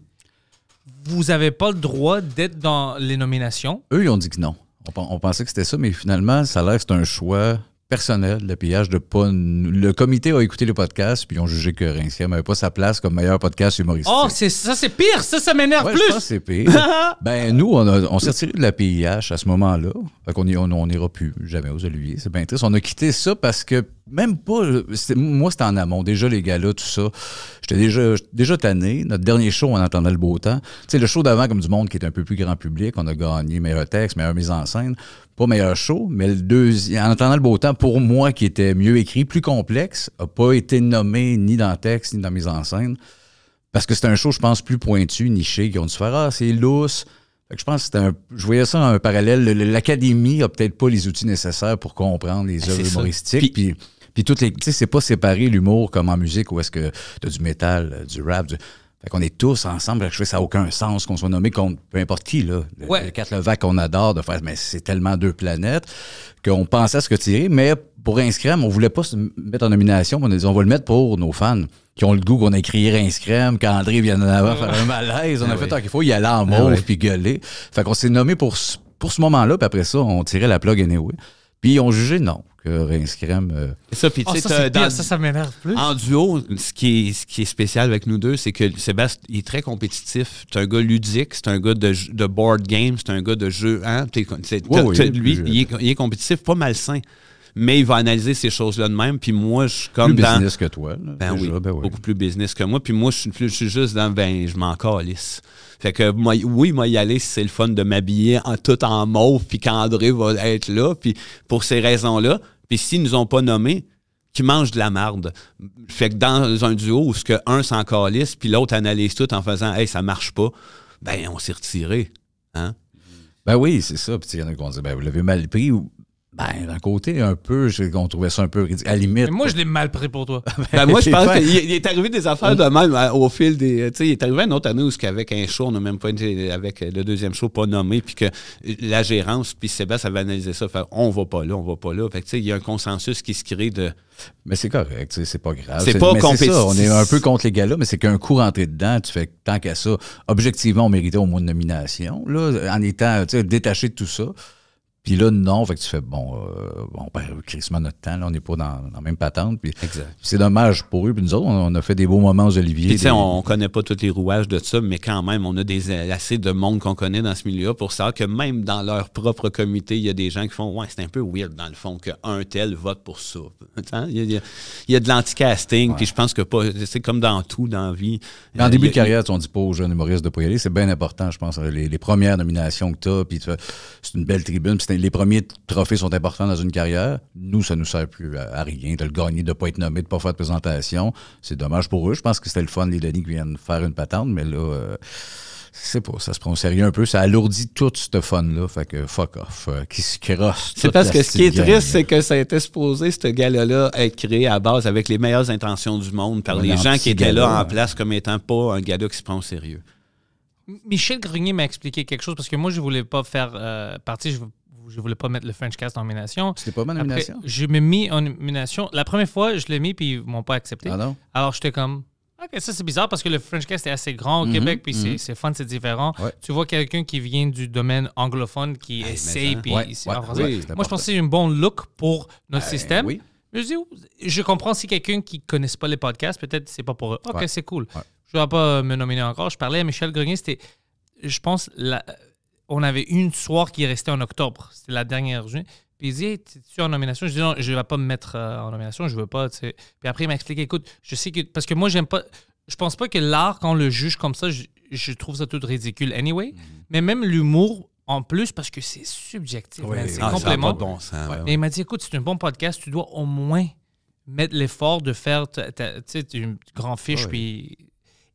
vous n'avez pas le droit d'être dans les nominations. Eux, ils ont dit que non. On, pensait que c'était ça, mais finalement, ça a l'air c'est un choix personnel, le pillage de pas. Le comité a écouté le podcast puis ils ont jugé que Rincière n'avait pas sa place comme meilleur podcast humoristique. Oh, c'est ça, c'est pire, ça, ça m'énerve ouais, plus. c'est pire. ben nous, on, on s'est retiré de la PIH à ce moment-là. Fait qu'on on, plus jamais aux Oliviers. C'est bien triste. On a quitté ça parce que même pas. Moi, c'était en amont. Déjà, les gars-là, tout ça. J'étais déjà, déjà tanné. Notre dernier show, on entendait le beau temps. Tu sais, le show d'avant, comme du monde qui est un peu plus grand public, on a gagné meilleur texte, meilleure mise en scène pas meilleur show, mais le deuxième, en attendant le beau temps, pour moi, qui était mieux écrit, plus complexe, n'a pas été nommé ni dans le texte, ni dans mes en scène. Parce que c'est un show, je pense, plus pointu, niché, qui ont dû se faire ah, lousse. que je pense que un, je voyais ça un parallèle. L'Académie n'a peut-être pas les outils nécessaires pour comprendre les ben, œuvres humoristiques. Puis, puis, toutes les. Tu sais, c'est pas séparé l'humour comme en musique où est-ce que tu as du métal, euh, du rap, du fait qu'on est tous ensemble. Je sais ça n'a aucun sens qu'on soit nommé contre peu importe qui, là. Le, le qu'on adore de faire, mais c'est tellement deux planètes qu'on pensait à ce que tirer, mais pour Inscrem, on ne voulait pas se mettre en nomination, on a dit on va le mettre pour nos fans qui ont le goût qu'on a écrit Inscrem, qu'André vienne en avoir faire un malaise. On a ben fait tant qu'il faut, il aller en ben mauve puis gueuler. Fait qu'on s'est nommé pour, pour ce moment-là, puis après ça, on tirait la plug anyway ils ont jugé non, que euh, ah, ça, ça, m'énerve plus. En duo, ce qui, est, qui est spécial avec nous deux, c'est que Sébastien est très compétitif. C'est un gars ludique, c'est un gars de, board game, c'est un gars de jeu. Hein? lui, il est, compétitif, pas malsain mais il va analyser ces choses-là de même. Puis moi, je suis comme plus business que toi. ben, oui, ben beaucoup plus business que moi. Puis moi, je suis, je suis juste dans. Ben, je m'en calisse. Fait que moi, oui, moi y aller, c'est le fun de m'habiller en, tout en mauve, puis qu'André va être là, puis pour ces raisons-là. Puis s'ils nous ont pas nommés, qui mangent de la marde. Fait que dans un duo où ce que un s'en calisse, puis l'autre analyse tout en faisant Hey, ça marche pas ben on s'est retiré. Hein? Ben oui, c'est ça. Puis il y en a qui vont dire, ben vous l'avez mal pris. Ben, d'un côté, un peu, on trouvait ça un peu ridicule. À la limite. Mais moi, je euh, l'ai mal pris pour toi. ben, moi, je pense qu'il est arrivé des affaires de même euh, au fil des. Tu sais, il est arrivé une autre année où, avec un show, on n'a même pas avec le deuxième show pas nommé, puis que la gérance, puis Sébastien avait analysé ça, fait on va pas là, on va pas là. Fait tu sais, il y a un consensus qui se crée de. Mais c'est correct, c'est pas grave. C'est pas compétitif. On est un peu contre les gars-là, mais c'est qu'un coup rentré dedans, tu fais tant qu'à ça. Objectivement, on méritait au moins une nomination, là, en étant détaché de tout ça. Puis là, non. Fait que tu fais, bon, euh, bon on ben, perd notre temps. Là, on n'est pas dans, la même patente. Puis c'est dommage pour eux. Puis nous autres, on, a fait des beaux moments aux Olivier. Tu sais, on, connaît pas tous les rouages de ça, mais quand même, on a des, assez de monde qu'on connaît dans ce milieu-là pour savoir que même dans leur propre comité, il y a des gens qui font, ouais, c'est un peu weird dans le fond qu'un tel vote pour ça. Hein? Il y, a, de l'anticasting. Puis je pense que pas, c'est comme dans tout, dans la vie. en euh, début de carrière, on dit pas aux jeunes humoristes de pas y aller. C'est bien important, je pense, les, premières nominations que tu as. Puis c'est une belle tribune les premiers trophées sont importants dans une carrière. Nous, ça nous sert plus à, rien de le gagner, de ne pas être nommé, de ne pas faire de présentation. C'est dommage pour eux. Je pense que c'était le fun, les Denis, qui viennent faire une patente, mais là, c'est euh, pas, ça se prend au sérieux un peu. Ça alourdit tout ce fun-là. Fait que fuck off, euh, qui se crosse. C'est parce que ce qui est triste, c'est que ça a été supposé, ce gala-là, être créé à base avec les meilleures intentions du monde par les gens qui étaient là en place comme étant pas un gars-là qui se prend au sérieux. Michel Grenier m'a expliqué quelque chose parce que moi, je voulais pas faire euh, partie, je voulais pas mettre le French Cast en nomination. C'était pas ma nomination? je me mis en nomination. La première fois, je l'ai mis, puis ils m'ont pas accepté. Ah Alors, j'étais comme, OK, ça c'est bizarre parce que le French Cast est assez grand au mhm, Québec, puis mhm. c'est fun, c'est différent. Tu vois quelqu'un qui vient du domaine anglophone qui essaie. essaye, hein? puis Moi, je pensais que c'est un bon look pour notre ben système. Je comprends si quelqu'un qui ne connaisse pas les podcasts, peut-être c'est pas pour eux. OK, c'est cool. Je ne vais pas me nominer encore. Je parlais à Michel Grenier, c'était, je pense, la, on avait une soirée qui restait en octobre. C'était la dernière journée. Puis il dit, tu en nomination? Je dis, non, je ne vais pas me mettre euh, en nomination, je veux pas. Puis après, il m'a expliqué, écoute, je sais que. Parce que moi, j'aime pas. Je pense pas que l'art, quand on le juge comme ça, je, trouve ça tout ridicule anyway. Mhm. Mais même l'humour, en plus, parce que c'est subjectif. C'est ah, complémentaire. Et il m'a dit, écoute, c'est un bon podcast, tu dois au moins mettre l'effort de faire tu une grande fiche, puis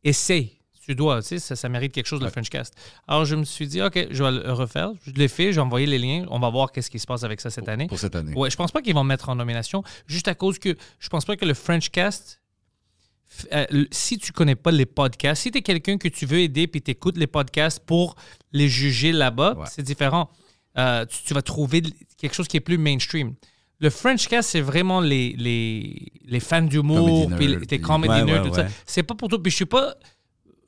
essaye tu dois, tu sais, ça, mérite quelque chose, le French cast. Alors, je me suis dit, OK, je vais le refaire. Je l'ai fait, j'ai envoyé les liens. On va voir qu'est-ce qui se passe avec ça cette année. Pour cette année. Ouais, je pense pas qu'ils vont mettre en nomination, juste à cause que je pense pas que le French cast, euh, si tu connais pas les podcasts, si tu es quelqu'un que tu veux aider puis tu écoutes les podcasts pour les juger là-bas, c'est différent. Euh, tu, vas trouver quelque chose qui est plus mainstream. Le French cast, c'est vraiment les, les, les fans d'humour, puis tes comedy ouais, tout ça. C'est pas pour toi. Puis je suis pas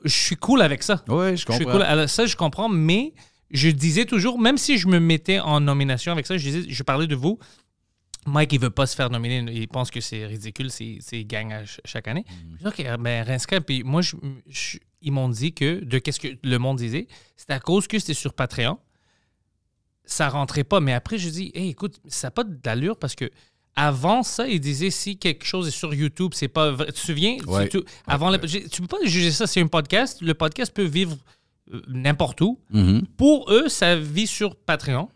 je suis cool avec ça. Oui, je comprends. ça, je comprends, mais je disais toujours, même si je me mettais en nomination avec ça, je, disais, je parlais de vous. Mike, il veut pas se faire nominer. Il pense que c'est ridicule, c'est gang à chaque année. Mhm. Je dis, OK, euh, ben, Renska, puis moi, ils m'ont dit que, de qu'est-ce que le monde disait, c'était à cause que c'était sur Patreon, ça rentrait pas. Mais après, je dis, hey, écoute, ça n'a pas d'allure parce que avant ça, ils disaient si quelque chose est sur YouTube, c'est pas vrai. Tu te souviens? Tu, avant tu peux pas juger ça, c'est un podcast. Le podcast peut vivre euh, n'importe où. Mm-hmm. Pour eux, ça vit sur Patreon.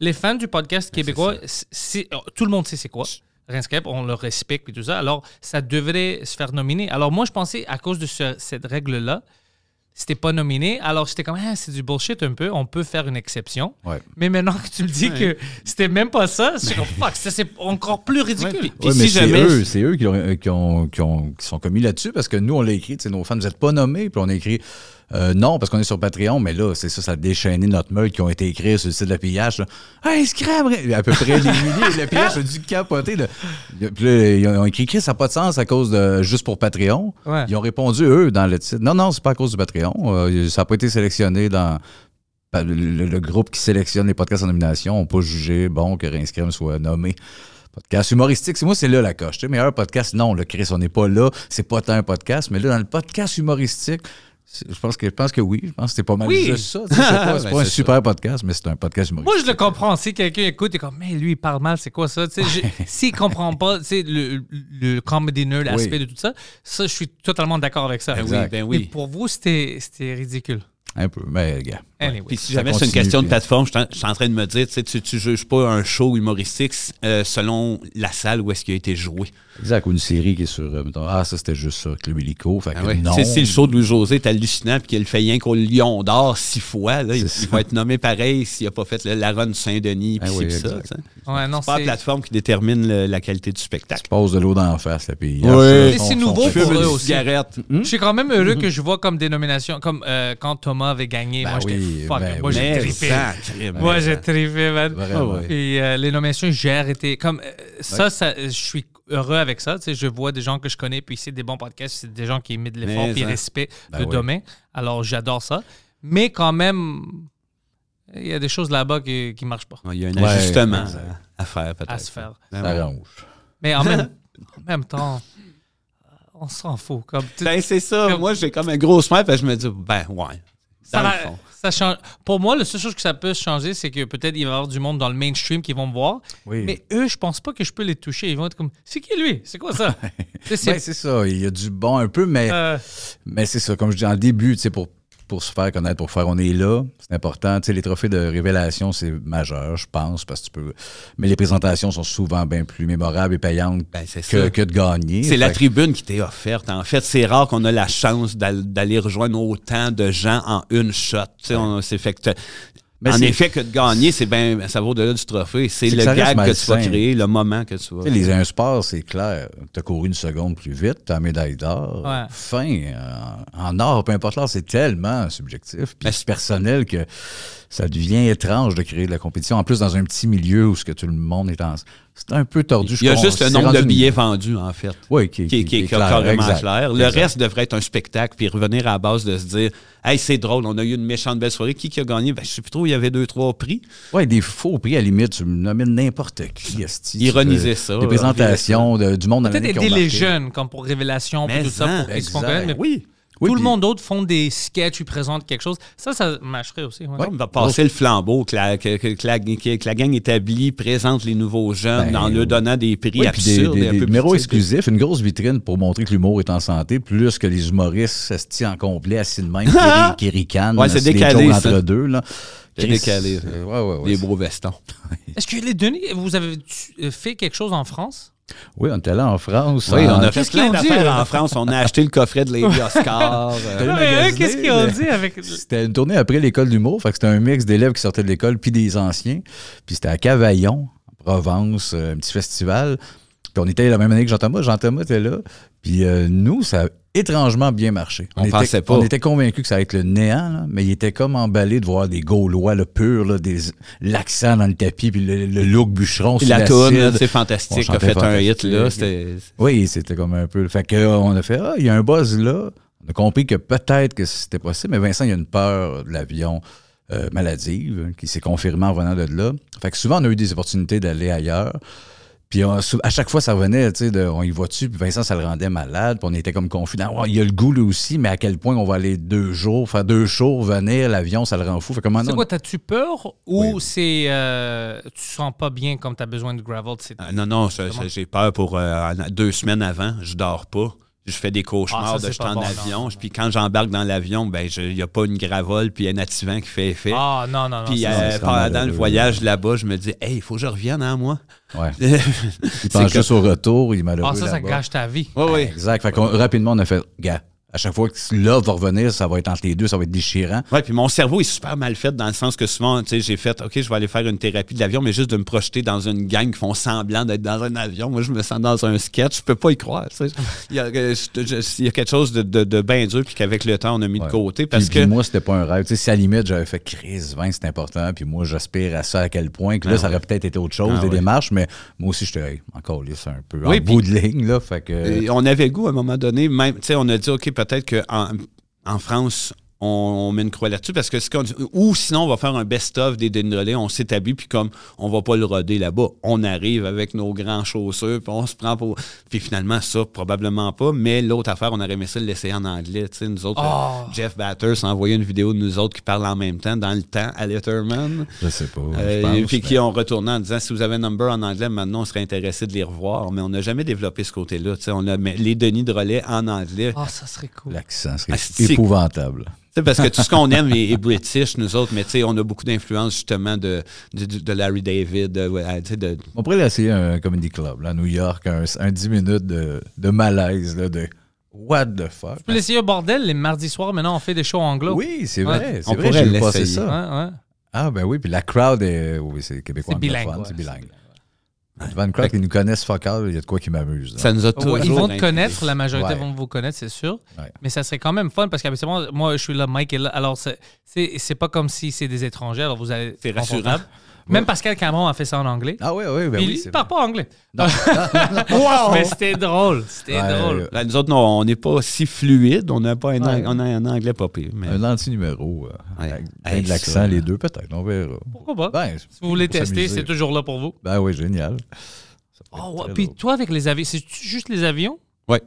Les fans du podcast québécois, oh, tout le monde sait c'est quoi. Rinscape, on le respecte et tout ça. Alors, ça devrait se faire nominer. Alors, moi, je pensais, à cause de cette règle-là, c'était pas nominé. Alors, j'étais comme, ah, c'est du bullshit un peu, on peut faire une exception. Mais maintenant que tu me dis que c'était même pas ça, je comme, fuck, c'est encore plus ridicule. Ouais. Si c'est jamais... eux, eux euh, qui, sont commis là-dessus parce que nous, on l'a écrit, nos fans, vous êtes pas nommés, puis on a écrit. Euh, non, parce qu'on est sur Patreon, mais là, c'est ça, ça a déchaîné notre meule qui ont été écrits sur le site de la PIH. Là. À peu près les milliers. la PIH a dû capoter. Puis ils ont écrit Chris, ça n'a pas de sens à cause de juste pour Patreon. Ils ont répondu, eux, dans le titre. Non, non, c'est pas à cause du Patreon. Euh, ça n'a pas été sélectionné dans. Le, groupe qui sélectionne les podcasts en nomination n'a pas jugé bon que Rinscrim soit nommé podcast humoristique. C'est moi, c'est là la coche. Tu sais, meilleur podcast, non, le Chris, on n'est pas là. C'est pas tant un podcast, mais là, dans le podcast humoristique, je pense, que, je pense que oui. Je pense que c'est pas mal juste ça. C'est pas, un ben, super podcast, mais c'est un podcast humoristique. Moi, je le comprends. Si quelqu'un écoute, et comme, mais lui, il parle mal, c'est quoi ça? S'il comprend pas le, le comedy l'aspect de tout ça, ça, je suis totalement d'accord avec ça. Ben ben mais pour vous, c'était ridicule. Un peu, mais gars. Puis si jamais c'est une question de euh, plateforme, je, suis en train de me dire, tu ne juges pas un show humoristique euh, selon la salle où est-ce qu'il a été joué. Exact, ou une série qui est sur, euh, ah, ça c'était juste ça, Club Illico. Ah le show de Louis-José est hallucinant puis qu'il fait rien qu'au Lion d'Or six fois, là, il, va être nommé pareil s'il n'a pas fait la run Saint-Denis puis ah ça. c'est pas la plateforme qui détermine la qualité du spectacle. Tu poses de l'eau dans la face, la puis... C'est nouveau pour eux aussi. Je suis quand même heureux que je vois comme dénomination, comme euh, quand Thomas avait gagné, ben moi j'étais ben moi j'ai trippé. Moi j'ai trippé, man. Ah puis euh, les nominations j'ai arrêté. comme... ça, ça je suis heureux avec ça. Tu sais, je vois des gens que je connais, puis c'est des bons podcasts, c'est des gens qui émettent hein. ben de l'effort, et respect de demain. domaine. Alors, j'adore ça. Mais quand même, il y a des choses là-bas qui ne marchent pas. Il y a un ajustement à, faire, peut-être. À se faire. Ben Mais en même, temps on s'en fout. Comme ben, c'est ça. Moi, j'ai comme un gros smile, je me dis, ben, ouais. Dans ça le fond ça change. Pour moi, la seule chose que ça peut changer, c'est que peut-être il va y avoir du monde dans le mainstream qui vont me voir. Oui. Mais eux, je pense pas que je peux les toucher. Ils vont être comme C'est qui lui C'est quoi ça ben, c'est, ça. Il y a du bon un peu, mais, euh. mais c'est ça. Comme je dis en début, pour pour se faire connaître, pour faire on est là, c'est important. les trophées de révélation, c'est majeur, je pense, parce que tu peux. Mais les présentations sont souvent bien plus mémorables et payantes ben, que, de gagner. C'est la tribune qui t'est offerte. En fait, c'est rare qu'on a la chance d'aller rejoindre autant de gens en une shot. On, fait mais ben, en effet, que de gagner, c'est ben, ça vaut au-delà du trophée. C'est le gag que tu vas créer, le moment que tu vas. les uns sport, c'est clair. Tu as couru une seconde plus vite, tu médaille d'or. Fin, euh, en, or, peu importe l'or, c'est tellement subjectif, puis personnel que ça devient étrange de créer de la compétition. En plus, dans un petit milieu où ce que tout le monde est en. C'est un peu tordu. Il y a juste le nombre de billets vendus, en fait. Oui, qui, qui, qui, est, carrément clair. Le reste devrait être un spectacle, puis revenir à la base de se dire Hey, c'est drôle, on a eu une méchante belle soirée. Qui, qui a gagné Je ben, Je sais plus trop, il y avait deux, trois prix. Oui, des faux prix, à limite. Tu nommes n'importe qui. Ironiser ça. Des euh, présentations du monde Peut-être aider les jeunes, comme pour Révélation, pour tout ça, hein, pour qu'ils oui. Tout le monde d'autre font des sketchs, ils présentent quelque chose. Ça, ça mâcherait aussi. Ouais. On va passer le flambeau, que la, la, gang établie présente les nouveaux jeunes ben, en leur donnant des prix absurdes. Des, des, des numéros exclusifs, une grosse vitrine pour montrer que l'humour est en santé, plus que les humoristes s'estient en complet assis de même, qui, ricanent. Ouais, c'est décalé. entre deux. Là. décalé. ouais ouais, ouais, des beaux vestons. Est-ce que les Denis, vous avez euh, fait quelque chose en France? Oui, on était là en France. Oui, on hein. a fait plein d'affaires en France. On a acheté le coffret de Lady Oscar. Euh, qu'est-ce qu'ils ont dit avec... C'était une tournée après l'école d'humour. Fait que c'était un mix d'élèves qui sortaient de l'école puis des anciens. Puis c'était à Cavaillon, en Provence, euh, un petit festival. Puis on était la même année que Jean-Thomas. Jean-Thomas était là. Puis euh, nous, ça étrangement bien marché. On, était, pensait pas. On était convaincus que ça allait être le néant, mais il était comme emballé de voir des Gaulois le pur, des l'accent dans le tapis, puis le, look bûcheron la toune, c'est fantastique, a fait un hit là. Oui, c'était comme un peu. Fait que on a fait, ah, il y a un buzz là. On a compris que peut-être que c'était possible, mais Vincent, il y a une peur de l'avion. Euh, maladive, hein, qui s'est confirmée en venant de là. Fait que souvent, on a eu des opportunités d'aller ailleurs. Puis à chaque fois, ça revenait, tu sais, on y voit tu puis Vincent, ça le rendait malade, puis on était comme confus. il y a le goût, lui aussi, mais à quel point on va aller deux jours, faire deux jours, venir, l'avion, ça le rend fou. Fait C'est quoi, t'as-tu peur ou c'est. Euh, tu sens pas bien comme t'as besoin de gravel? Euh, non, non, j'ai peur pour euh, deux semaines avant, je dors pas je fais des cauchemars ah, de je suis en avion. Puis quand j'embarque dans l'avion, ben il n'y a pas une gravole puis un attivant qui fait effet. Ah non, non, non. Puis euh, pendant le voyage là-bas, je me dis Hey, il faut que je revienne, hein, moi. Ouais. il pense juste au retour, il m'a malheureux. Ah, ça, ça gâche ta vie. Oui, Exact. Fait rapidement, on a fait gars, à chaque fois que l'offre va revenir, ça va être entre les deux, ça va être déchirant. Oui, puis mon cerveau est super mal fait dans le sens que souvent, tu sais, j'ai fait, OK, je vais aller faire une thérapie de l'avion, mais juste de me projeter dans une gang qui font semblant d'être dans un avion. Moi, je me sens dans un sketch, je peux pas y croire. Euh, il, y a, quelque chose de, bien dur, puis qu'avec le temps, on a mis de côté. Parce que... moi, c'était pas un rêve. Tu sais, si à la limite, j'avais fait crise 20, c'est important, puis moi, j'aspire à ça à quel point, que là, ah ça aurait peut-être été autre chose, ah des démarches, mais moi aussi, j'étais encore c'est un peu, bout de ligne, là. On avait goût à un moment donné, même, tu sais, on a dit, OK, peut-être qu'en en France, on, met une croix là-dessus parce que ce ou sinon on va faire un best-of des Denis Relais, on s'établit puis comme on va pas le roder là-bas, on arrive avec nos grands chaussures puis on se prend pour puis finalement ça probablement pas, mais l'autre affaire on aurait aimé ça le laisser en anglais, tu sais nous autres euh, ah. Jeff Batters a envoyé une vidéo de nous autres qui parlent en même temps dans le temps à Letterman. Je sais pas. Euh, puis qui ont retourné en disant si vous avez un number en anglais maintenant on serait intéressé de les revoir, mais on n'a jamais développé ce côté-là, tu sais on a les Denis de Relais en anglais. Ah ça serait cool. L'accent serait ah, épouvantable. parce que tout ce qu'on aime est, british, nous autres, mais on a beaucoup d'influence justement de, de, Larry David. On pourrait essayer un comedy club à New York, un, 10 minutes de, de malaise, là, de What the fuck? Tu peux l'essayer au bordel les mardis soirs, maintenant on fait des shows anglo. Oui, c'est vrai, c'est vrai, pourrait l'essayer. ça. Ah ben oui, puis la crowd est, oui, c'est québécois. C'est bilingue. Van Crack, ils nous connaissent focal, il y a de quoi qui m'amuse. Ça nous a toujours. ils vont te connaître, la majorité vont vous connaître, c'est sûr. Mais ça serait quand même fun parce qu'habituellement, moi, je suis là, Mike est là. Alors, c'est pas comme si c'est des étrangers, alors vous allez. C'est rassurant. Même Pascal Cameron a fait ça en anglais. Ah oui, oui, ben oui. parle pas anglais. Mais c'était drôle. C'était drôle. Là, nous autres, on n'est pas si fluide. On n'a pas un, on a un anglais pas pire. Un anti-numéro. Euh, avec de l'accent, les deux, peut-être. On verra. Pourquoi pas? Ben, si vous voulez tester, c'est toujours là pour vous. Ben oui, génial. Oh, Puis toi, avec les avions, c'est juste les avions? Oui.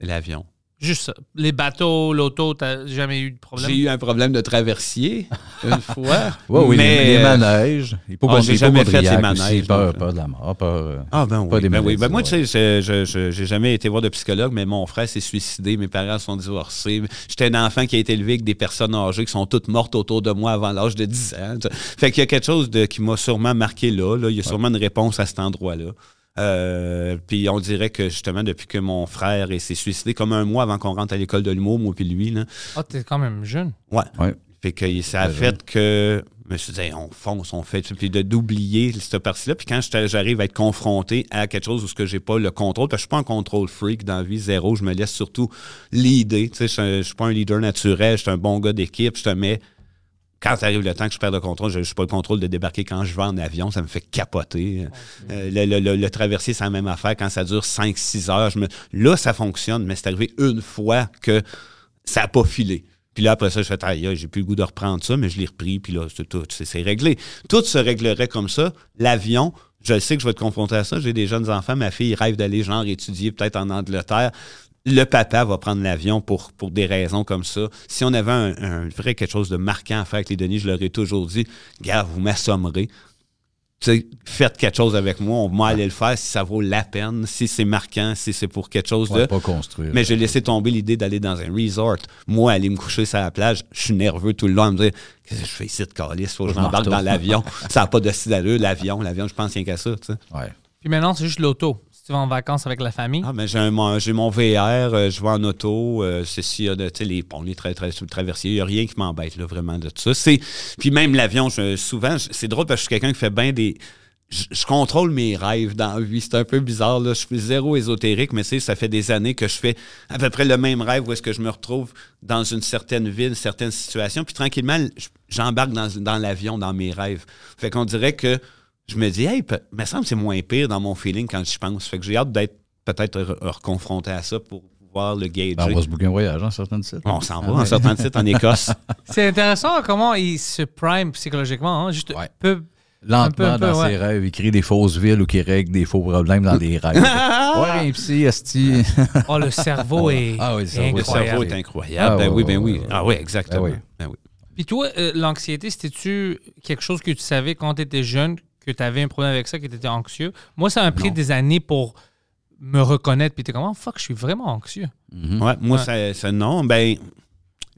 L'avion. Juste ça. Les bateaux, l'auto, t'as jamais eu de problème? J'ai eu un problème de traversier une fois. Oui, oui, mais... les, manèges. Ah, j'ai jamais fait des manèges. Peur, de la mort, peur, ah, ben oui, ben ben, moi, tu sais, j'ai jamais été voir de psychologue, mais mon frère s'est suicidé, mes parents sont divorcés. J'étais un enfant qui a été élevé avec des personnes âgées qui sont toutes mortes autour de moi avant l'âge de 10 ans. Fait qu'il y a quelque chose qui m'a sûrement marqué là, Il y a sûrement une réponse à cet endroit-là. Euh, puis on dirait que justement, depuis que mon frère s'est suicidé, comme un mois avant qu'on rentre à l'école de l'humour, moi puis lui. Là. Ah, t'es quand même jeune. Ouais. Fait que ça a fait que je me suis dit, on fonce, on fait. Puis d'oublier cette partie-là. Puis quand j'arrive à être confronté à quelque chose où ce que j'ai pas le contrôle, parce que je suis pas un contrôle freak dans la vie zéro, je me laisse surtout l'idée. Tu sais, je, je suis pas un leader naturel, je suis un bon gars d'équipe, je te mets quand arrive le temps que je perds le contrôle, je n'ai pas le contrôle de débarquer quand je vais en avion, ça me fait capoter. Euh, le, traverser c'est la même affaire. Quand ça dure 5-6 heures, là, ça fonctionne, mais c'est arrivé une fois que ça n'a pas filé. Puis là, après ça, je fais, j'ai plus le goût de reprendre ça, mais je l'ai repris, puis là, c'est tout, c'est réglé. Tout se réglerait comme ça. L'avion, je sais que je vais te confronter à ça. J'ai des jeunes enfants, ma fille rêve d'aller, genre, étudier peut-être en Angleterre le papa va prendre l'avion pour, pour des raisons comme ça. Si on avait un, vrai quelque chose de marquant à faire avec les Denis, je leur ai toujours dit, gars, vous m'assommerez. Faites quelque chose avec moi, on va aller le faire si ça vaut la peine, si c'est marquant, si c'est pour quelque chose de. Pas construire. Mais j'ai laissé tomber l'idée d'aller dans un resort. Moi, aller me coucher sur la plage, je suis nerveux tout le long, à me dire Qu'est-ce que je fais ici de calice, faut que je m'embarque dans l'avion. ça n'a pas de style l'avion, l'avion, je pense rien qu'à ça. Ouais. Puis maintenant, c'est juste l'auto tu vas en vacances avec la famille? Ah, mais j'ai, mon VR, euh, je vais en auto, euh, euh tu sais les ponts, les très très traversiers, il n'y a rien qui m'embête là, vraiment de tout ça. Puis même l'avion, souvent, c'est drôle parce que je suis quelqu'un qui fait bien des. Je, contrôle mes rêves dans Oui, C'est un peu bizarre. Là. Je suis zéro ésotérique, mais ça fait des années que je fais à peu près le même rêve où est-ce que je me retrouve dans une certaine ville, une certaine situation. Puis tranquillement, j'embarque dans, dans l'avion, dans mes rêves. Fait qu'on dirait que je me dis, hey, me semble c'est moins pire dans mon feeling quand je pense. Fait que j'ai hâte d'être peut-être reconfronté à ça pour pouvoir le ben, gager. on va se bouquer un voyage en hein, certains sites. On s'en va ah en ouais. en Écosse. C'est intéressant comment il se prime psychologiquement. Hein. Juste peu, Lentement dans ses rêves, il crée des fausses villes ou qu'il règle des faux problèmes dans des rêves. ouais, psy, esti. oh, le cerveau est, ah, oui, le cerveau, incroyable. Le cerveau est incroyable. Ben, ah ben oui, ben oui. Ah oui, exactement. Ben oui. Ben Puis toi, euh, l'anxiété, c'était-tu quelque chose que tu savais quand tu étais jeune que tu avais un problème avec ça, que tu étais anxieux. Moi, ça m'a pris des années pour me reconnaître, puis t'es comme, oh, fuck, je suis vraiment anxieux. Mm-hmm. ouais, moi, c'est Ça, non. Ben,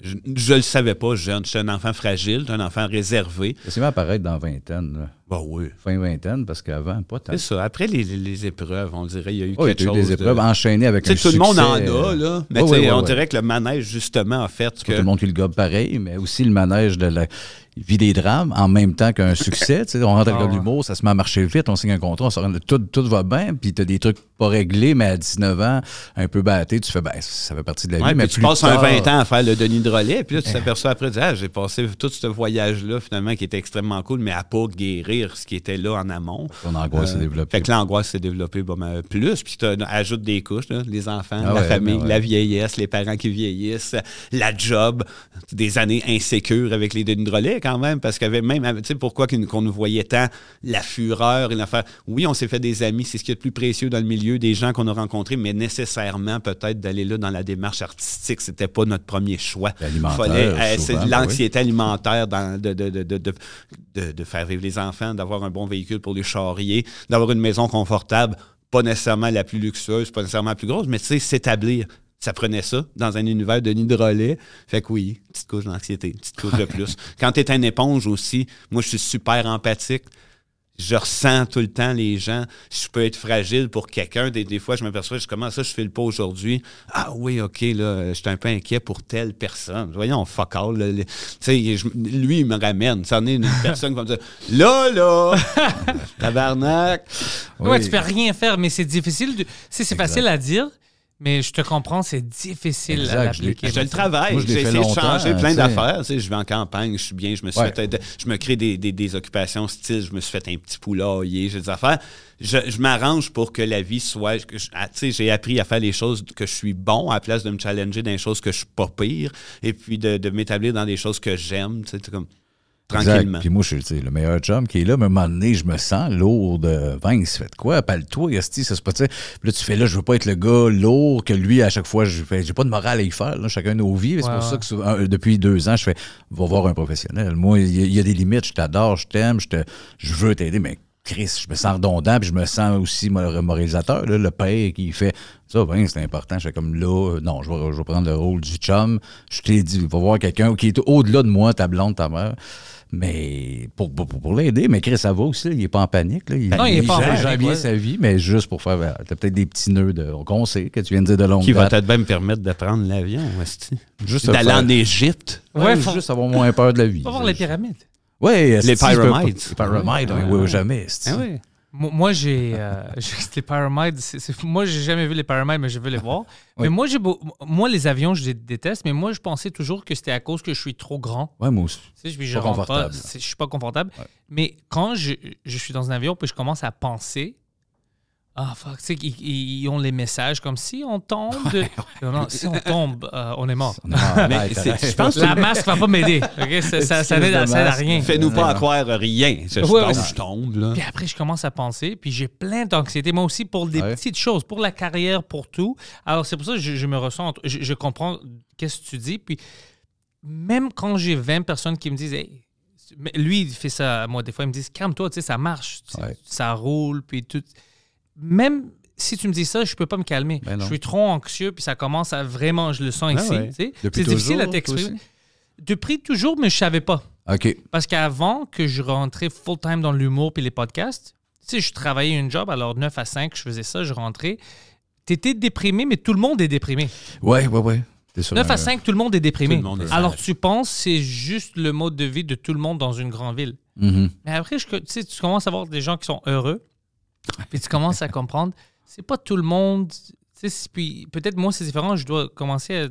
je, ne le savais pas, Je suis un enfant fragile, un enfant réservé. C'est va apparaître dans vingtaine, là. Ben oui. Fin vingtaine, parce qu'avant, pas tant. C'est ça. Après les, les, épreuves, on dirait, qu'il y a eu quelque des épreuves enchaînées avec un tout le monde en a, là. Mais on dirait que le manège, justement, a fait que... tout le monde qui le gobe pareil, mais aussi le manège de la vie des drames en même temps qu'un succès. on rentre avec ah l'humour, ça se met à marcher vite, on signe un contrat, tout, tout va bien, puis tu as des trucs pas réglés, mais à 19 ans, un peu batté, tu fais, ben, ça fait partie de la vie. mais tu passes un 20 ans à faire le Denis Drolet, puis là, tu t'aperçois après, ah, j'ai passé tout ce voyage-là, finalement, qui était extrêmement cool, mais à pas guérir ce qui était là en amont. L'angoisse s'est euh, développée. Fait que l'angoisse s'est développée ben, plus. Puis tu ajoutes des couches, les enfants, ah la famille, ah la vieillesse, les parents qui vieillissent, la job, des années insécures avec les deux quand même. Parce qu'avait même, tu sais, pourquoi qu'on nous voyait tant la fureur et l'affaire. Oui, on s'est fait des amis, c'est ce qui est le plus précieux dans le milieu, des gens qu'on a rencontrés, mais nécessairement peut-être d'aller là dans la démarche artistique, c'était pas notre premier choix. L'alimentaire, euh, c'est l'anxiété ben alimentaire dans, de, faire vivre les enfants d'avoir un bon véhicule pour les charriers, d'avoir une maison confortable, pas nécessairement la plus luxueuse, pas nécessairement la plus grosse, mais tu sais, s'établir. Ça prenait ça dans un univers de nid de relais. Fait que oui, petite couche d'anxiété, petite couche de plus. Quand tu es un éponge aussi, moi, je suis super empathique je ressens tout le temps les gens. Je peux être fragile pour quelqu'un. Des, fois, je m'aperçois, je commence ça, je fais le pas aujourd'hui. Ah oui, OK, là, je suis un peu inquiet pour telle personne. Voyons, fuck all. Tu sais, lui, il me ramène. Ça est une personne qui va me dire Là, là, tabarnak. Oui. Ouais, tu peux rien faire, mais c'est difficile. De... C'est facile à dire, mais je te comprends, c'est difficile Je, le travaille. J'ai essayé de changer plein d'affaires. Je vais en campagne, je suis bien, je me suis je me crée des, occupations style, je me suis fait un petit poulailler, j'ai des affaires. Je, m'arrange pour que la vie soit. Ah, j'ai appris à faire les choses que je suis bon à la place de me challenger dans les choses que je suis pas pire et puis de, m'établir dans des choses que j'aime. comme tranquillement. Puis moi, je suis le meilleur chum qui est là, mais à un moment donné, je me sens lourd de Vince, faites quoi? appelle toi Esti, ça se passe. Puis là, tu fais là, je veux pas être le gars lourd que lui, à chaque fois, je fais, j'ai pas de morale à y faire. chacun nos vies. C'est pour ça que euh, depuis deux ans, je fais, va voir un professionnel. Moi, il y, a des limites, je t'adore, je t'aime, je, te, je veux t'aider, mais Chris, je me sens redondant, puis je me sens aussi moralisateur, le père qui fait ça, c'est important. Je fais comme là, euh, non, je vais, prendre le rôle du chum. Je t'ai dit, va voir quelqu'un qui est au-delà de moi, ta blonde, ta mère. Mais pour, pour, l'aider, mais Chris, ça va aussi, il n'est pas en panique. Il, non, il bien sa vie, mais juste pour faire. T'as peut-être des petits nœuds de. On que tu viens de dire de longue Qui va peut-être bien me permettre de prendre l'avion, Juste d'aller en Égypte. Ouais, faut... juste avoir moins peur de la vie. Faut voir les pyramides. Ouais, les pyramides. Les pyramides, oui, jamais. Ah moi, euh, j'ai. les Pyramides. moi, j'ai jamais vu les Pyramides, mais je veux les voir. Mais moi, j'ai moi, les avions, je les déteste, mais moi, je pensais toujours que c'était à cause que je suis trop grand. Ouais, moi aussi. je, je, pas, je suis pas confortable. Mais quand je, je, suis dans un avion, puis je commence à penser, ah, fuck, tu ils, ont les messages comme si on tombe. si on tombe, euh, on est mort. je La masque va pas m'aider. Ça, rien. Fais-nous pas croire rien. Je, tombe, je tombe. Puis après, je commence à penser, puis j'ai plein d'anxiété. Moi aussi, pour des ah petites choses, pour la carrière, pour tout. Alors, c'est pour ça que je, me ressens. Je, comprends qu'est-ce que tu dis. Puis même quand j'ai 20 personnes qui me disent, lui, il fait ça à moi. Des fois, Il me disent, calme-toi, tu sais, ça marche, ça roule, puis tout même si tu me dis ça, je peux pas me calmer. Ben je suis trop anxieux, puis ça commence à vraiment, je le sens ben ici. C'est difficile à t'exprimer. Depuis toujours, mais je savais pas. Parce qu'avant que je rentrais full-time dans l'humour puis les podcasts, si je travaillais une job, alors 9 à 5, je faisais ça, je rentrais. Tu étais déprimé, mais tout le monde est déprimé. Ouais, ouais, ouais. 9 à 5, tout le monde est déprimé. alors tu penses c'est juste le mode de vie de tout le monde dans une grande ville. Mm-hmm. Mais après, je, tu, tu commences à voir des gens qui sont heureux, Puis tu commences à comprendre. C'est pas tout le monde. Puis peut-être moi, c'est différent. Je dois commencer à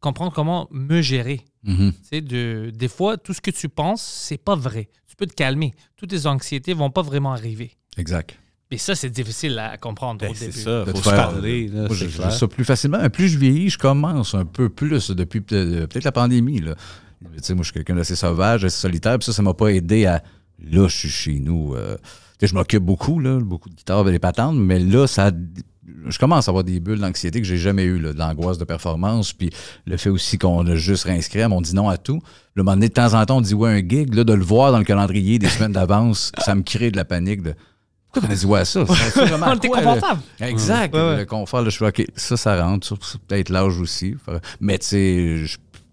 comprendre comment me gérer. Mhm. de, des fois, tout ce que tu penses, c'est pas vrai. Tu peux te calmer. Toutes tes anxiétés vont pas vraiment arriver. Exact. Et ça, c'est difficile à comprendre ben, au début. C'est ça, faut, faut se parler. je, le ça plus facilement. Plus je vieillis, je commence un peu plus depuis peut-être euh, la pandémie. moi, je suis quelqu'un d'assez sauvage, d'assez solitaire, ça, ça m'a pas aidé à... Là, je suis chez nous... Euh, je m'occupe beaucoup, là, beaucoup de guitare et des patentes, mais là, ça je commence à avoir des bulles d'anxiété que j'ai jamais eues, de l'angoisse de performance, puis le fait aussi qu'on a juste réinscrit, on dit non à tout. Le moment de temps en temps, on dit ouais un gig, de le voir dans le calendrier des semaines d'avance, ça me crée de la panique de pourquoi on a dit ouais à ça? C'est on confortable. Exact. Le confort, le je suis ça, ça rentre, peut-être l'âge aussi. Mais tu sais,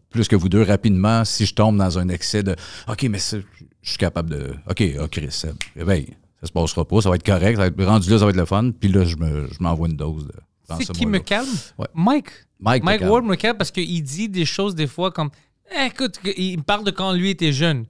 plus que vous deux rapidement si je tombe dans un excès de OK, mais je suis capable de. OK, OK, oh, Chris éveille ça se passera pas, ça va être correct, ça va être rendu là, ça va être le fun. Puis là, je m'envoie une dose. C'est ce qui me calme? Mike. Mike, Mike Ward me calme parce qu'il dit des choses des fois comme eh, écoute, il me parle de quand lui était jeune.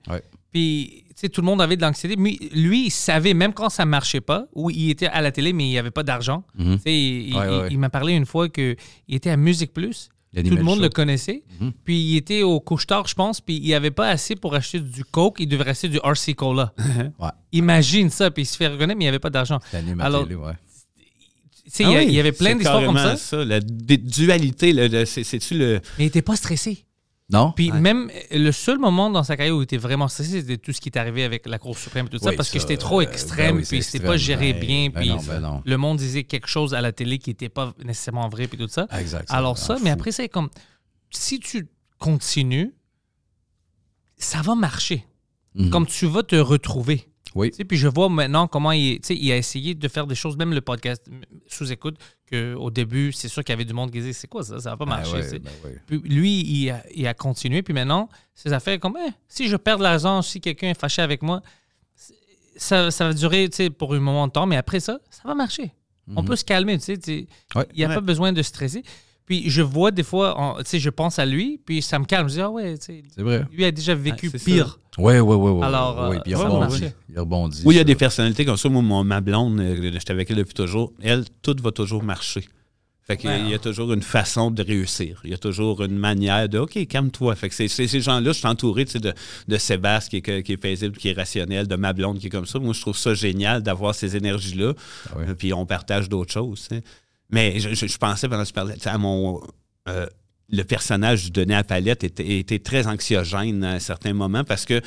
Puis, tu sais, tout le monde avait de l'anxiété. Mais lui, il savait, même quand ça marchait pas, où il était à la télé, mais il n'y avait pas d'argent. Mhm. il, m'a parlé une fois qu'il était à Musique Plus tout le monde le connaissait. Mhm. Puis il était au couche-tard, je pense, puis il avait pas assez pour acheter du Coke, il devait rester du RC Cola. Imagine ça, puis il se fait reconnaître, mais il avait pas d'argent. Alors, ouais. il y avait plein d'histoires comme ça. La dualité, c'est-tu le. Mais il n'était pas stressé. Non? Puis même le seul moment dans sa carrière où il était vraiment stressé, c'était tout ce qui est arrivé avec la Cour suprême et tout ça, parce que j'étais trop euh, extrême, ben puis c'était pas géré ben bien, puis ben le monde disait quelque chose à la télé qui n'était pas nécessairement vrai, puis tout ça. Alors ça, mais après, c'est comme, si tu continues, ça va marcher. Mhm. Comme tu vas te retrouver. Oui. puis je vois maintenant comment il, il a essayé de faire des choses, même le podcast sous écoute qu'au début, c'est sûr qu'il y avait du monde qui disait C'est quoi ça Ça va pas ben marcher. Ben lui, il a, continué. Puis maintenant, ses affaires comme eh, Si je perds de l'argent, si quelqu'un est fâché avec moi, ça, ça va durer pour un moment de temps, mais après ça, ça va marcher. On mhm. peut se calmer. Il n'y a pas besoin de stresser. Puis je vois des fois, tu sais, je pense à lui, puis ça me calme. Je dis, ah ouais, tu sais, lui a déjà vécu ah, pire. Oui, Ouais, ouais, ouais, Alors, euh, il, rebondit, il Oui, il y a des personnalités comme ça. Moi, ma blonde, euh, j'étais avec elle depuis toujours, elle, tout va toujours marcher. Fait qu'il y a toujours une façon de réussir. Il y a toujours une manière de OK, calme-toi. Fait que c'est, ces gens-là, je suis entouré de, de Sébastien qui est, paisible, qui est rationnel, de ma blonde qui est comme ça. Moi, je trouve ça génial d'avoir ces énergies-là. Ah puis on partage d'autres choses. sais. Mais je, je, pensais pendant que tu parlais à mon. Euh, le personnage du Denis à Palette était, très anxiogène à certains moments parce que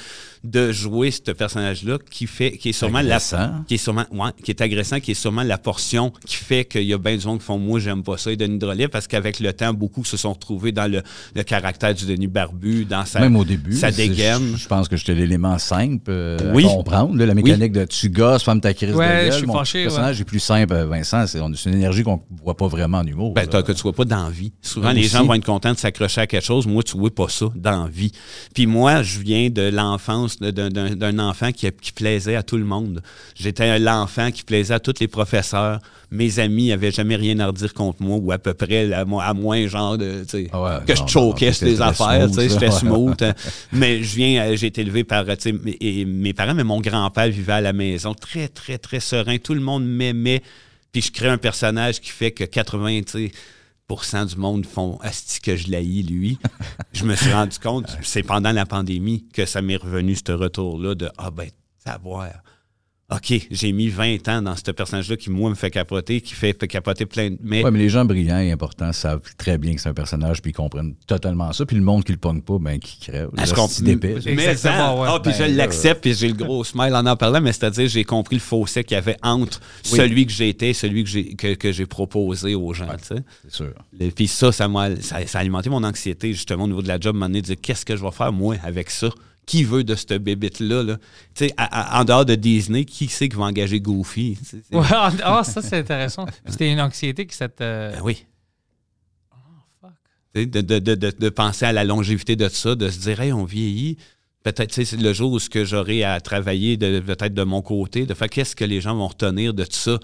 de jouer ce personnage-là qui fait qui est sûrement agressant. la qui est sûrement ouais, qui est agressant qui est sûrement la portion qui fait qu'il y a bien du gens qui font moi j'aime pas ça et Denis Drolet parce qu'avec le temps beaucoup se sont retrouvés dans le, le, caractère du Denis Barbu dans sa même au début sa dégaine je, pense que j'étais l'élément simple euh, à comprendre la mécanique de tu gosses femme ta crise de gueule, je suis personnage est plus simple euh, Vincent c'est une énergie qu'on voit pas vraiment en humour ben, que tu vois pas d'envie souvent les gens vont content de s'accrocher à quelque chose. Moi, tu vois pas ça dans vie. Puis moi, je viens de l'enfance d'un enfant qui, plaisait à tout le monde. J'étais l'enfant qui plaisait à tous les professeurs. Mes amis n'avaient jamais rien à redire contre moi ou à peu près à, moins genre de, ah que je choquais sur les affaires. J'étais smooth. Hein. mais je viens, euh, j'ai été élevé par mes, mes parents, mais mon grand-père vivait à la maison très, très, très serein. Tout le monde m'aimait. Puis je crée un personnage qui fait que 80, du monde font Asti que je l'ai, lui. je me suis rendu compte, c'est pendant la pandémie que ça m'est revenu, ce retour-là de Ah ben, savoir. OK, j'ai mis 20 ans dans ce personnage-là qui, moi, me fait capoter, qui fait capoter plein de. Mais... Oui, mais les gens brillants et importants savent très bien que c'est un personnage, puis comprennent totalement ça. Puis le monde qui le pogne pas, ben, qui crève. je Mais ah, puis je ben, l'accepte, puis j'ai le gros smile en en parlant, mais c'est-à-dire, j'ai compris le fossé qu'il y avait entre celui que j'étais et celui que j'ai que, proposé aux gens, C'est sûr. puis ça, ça ça, a alimenté mon anxiété, justement, au niveau de la job, m'a de dire qu'est-ce que je vais faire, moi, avec ça qui veut de ce bébite-là? Là? en dehors de Disney, qui c'est qui va engager Goofy? Ah, ça, c'est intéressant. C'était une anxiété qui cette. Euh, ben oui. Oh, fuck. De, penser à la longévité de ça, de se dire, hey, on vieillit. Peut-être, c'est le jour où ce que j'aurai à travailler, peut-être de mon côté, de faire qu'est-ce que les gens vont retenir de tout ça.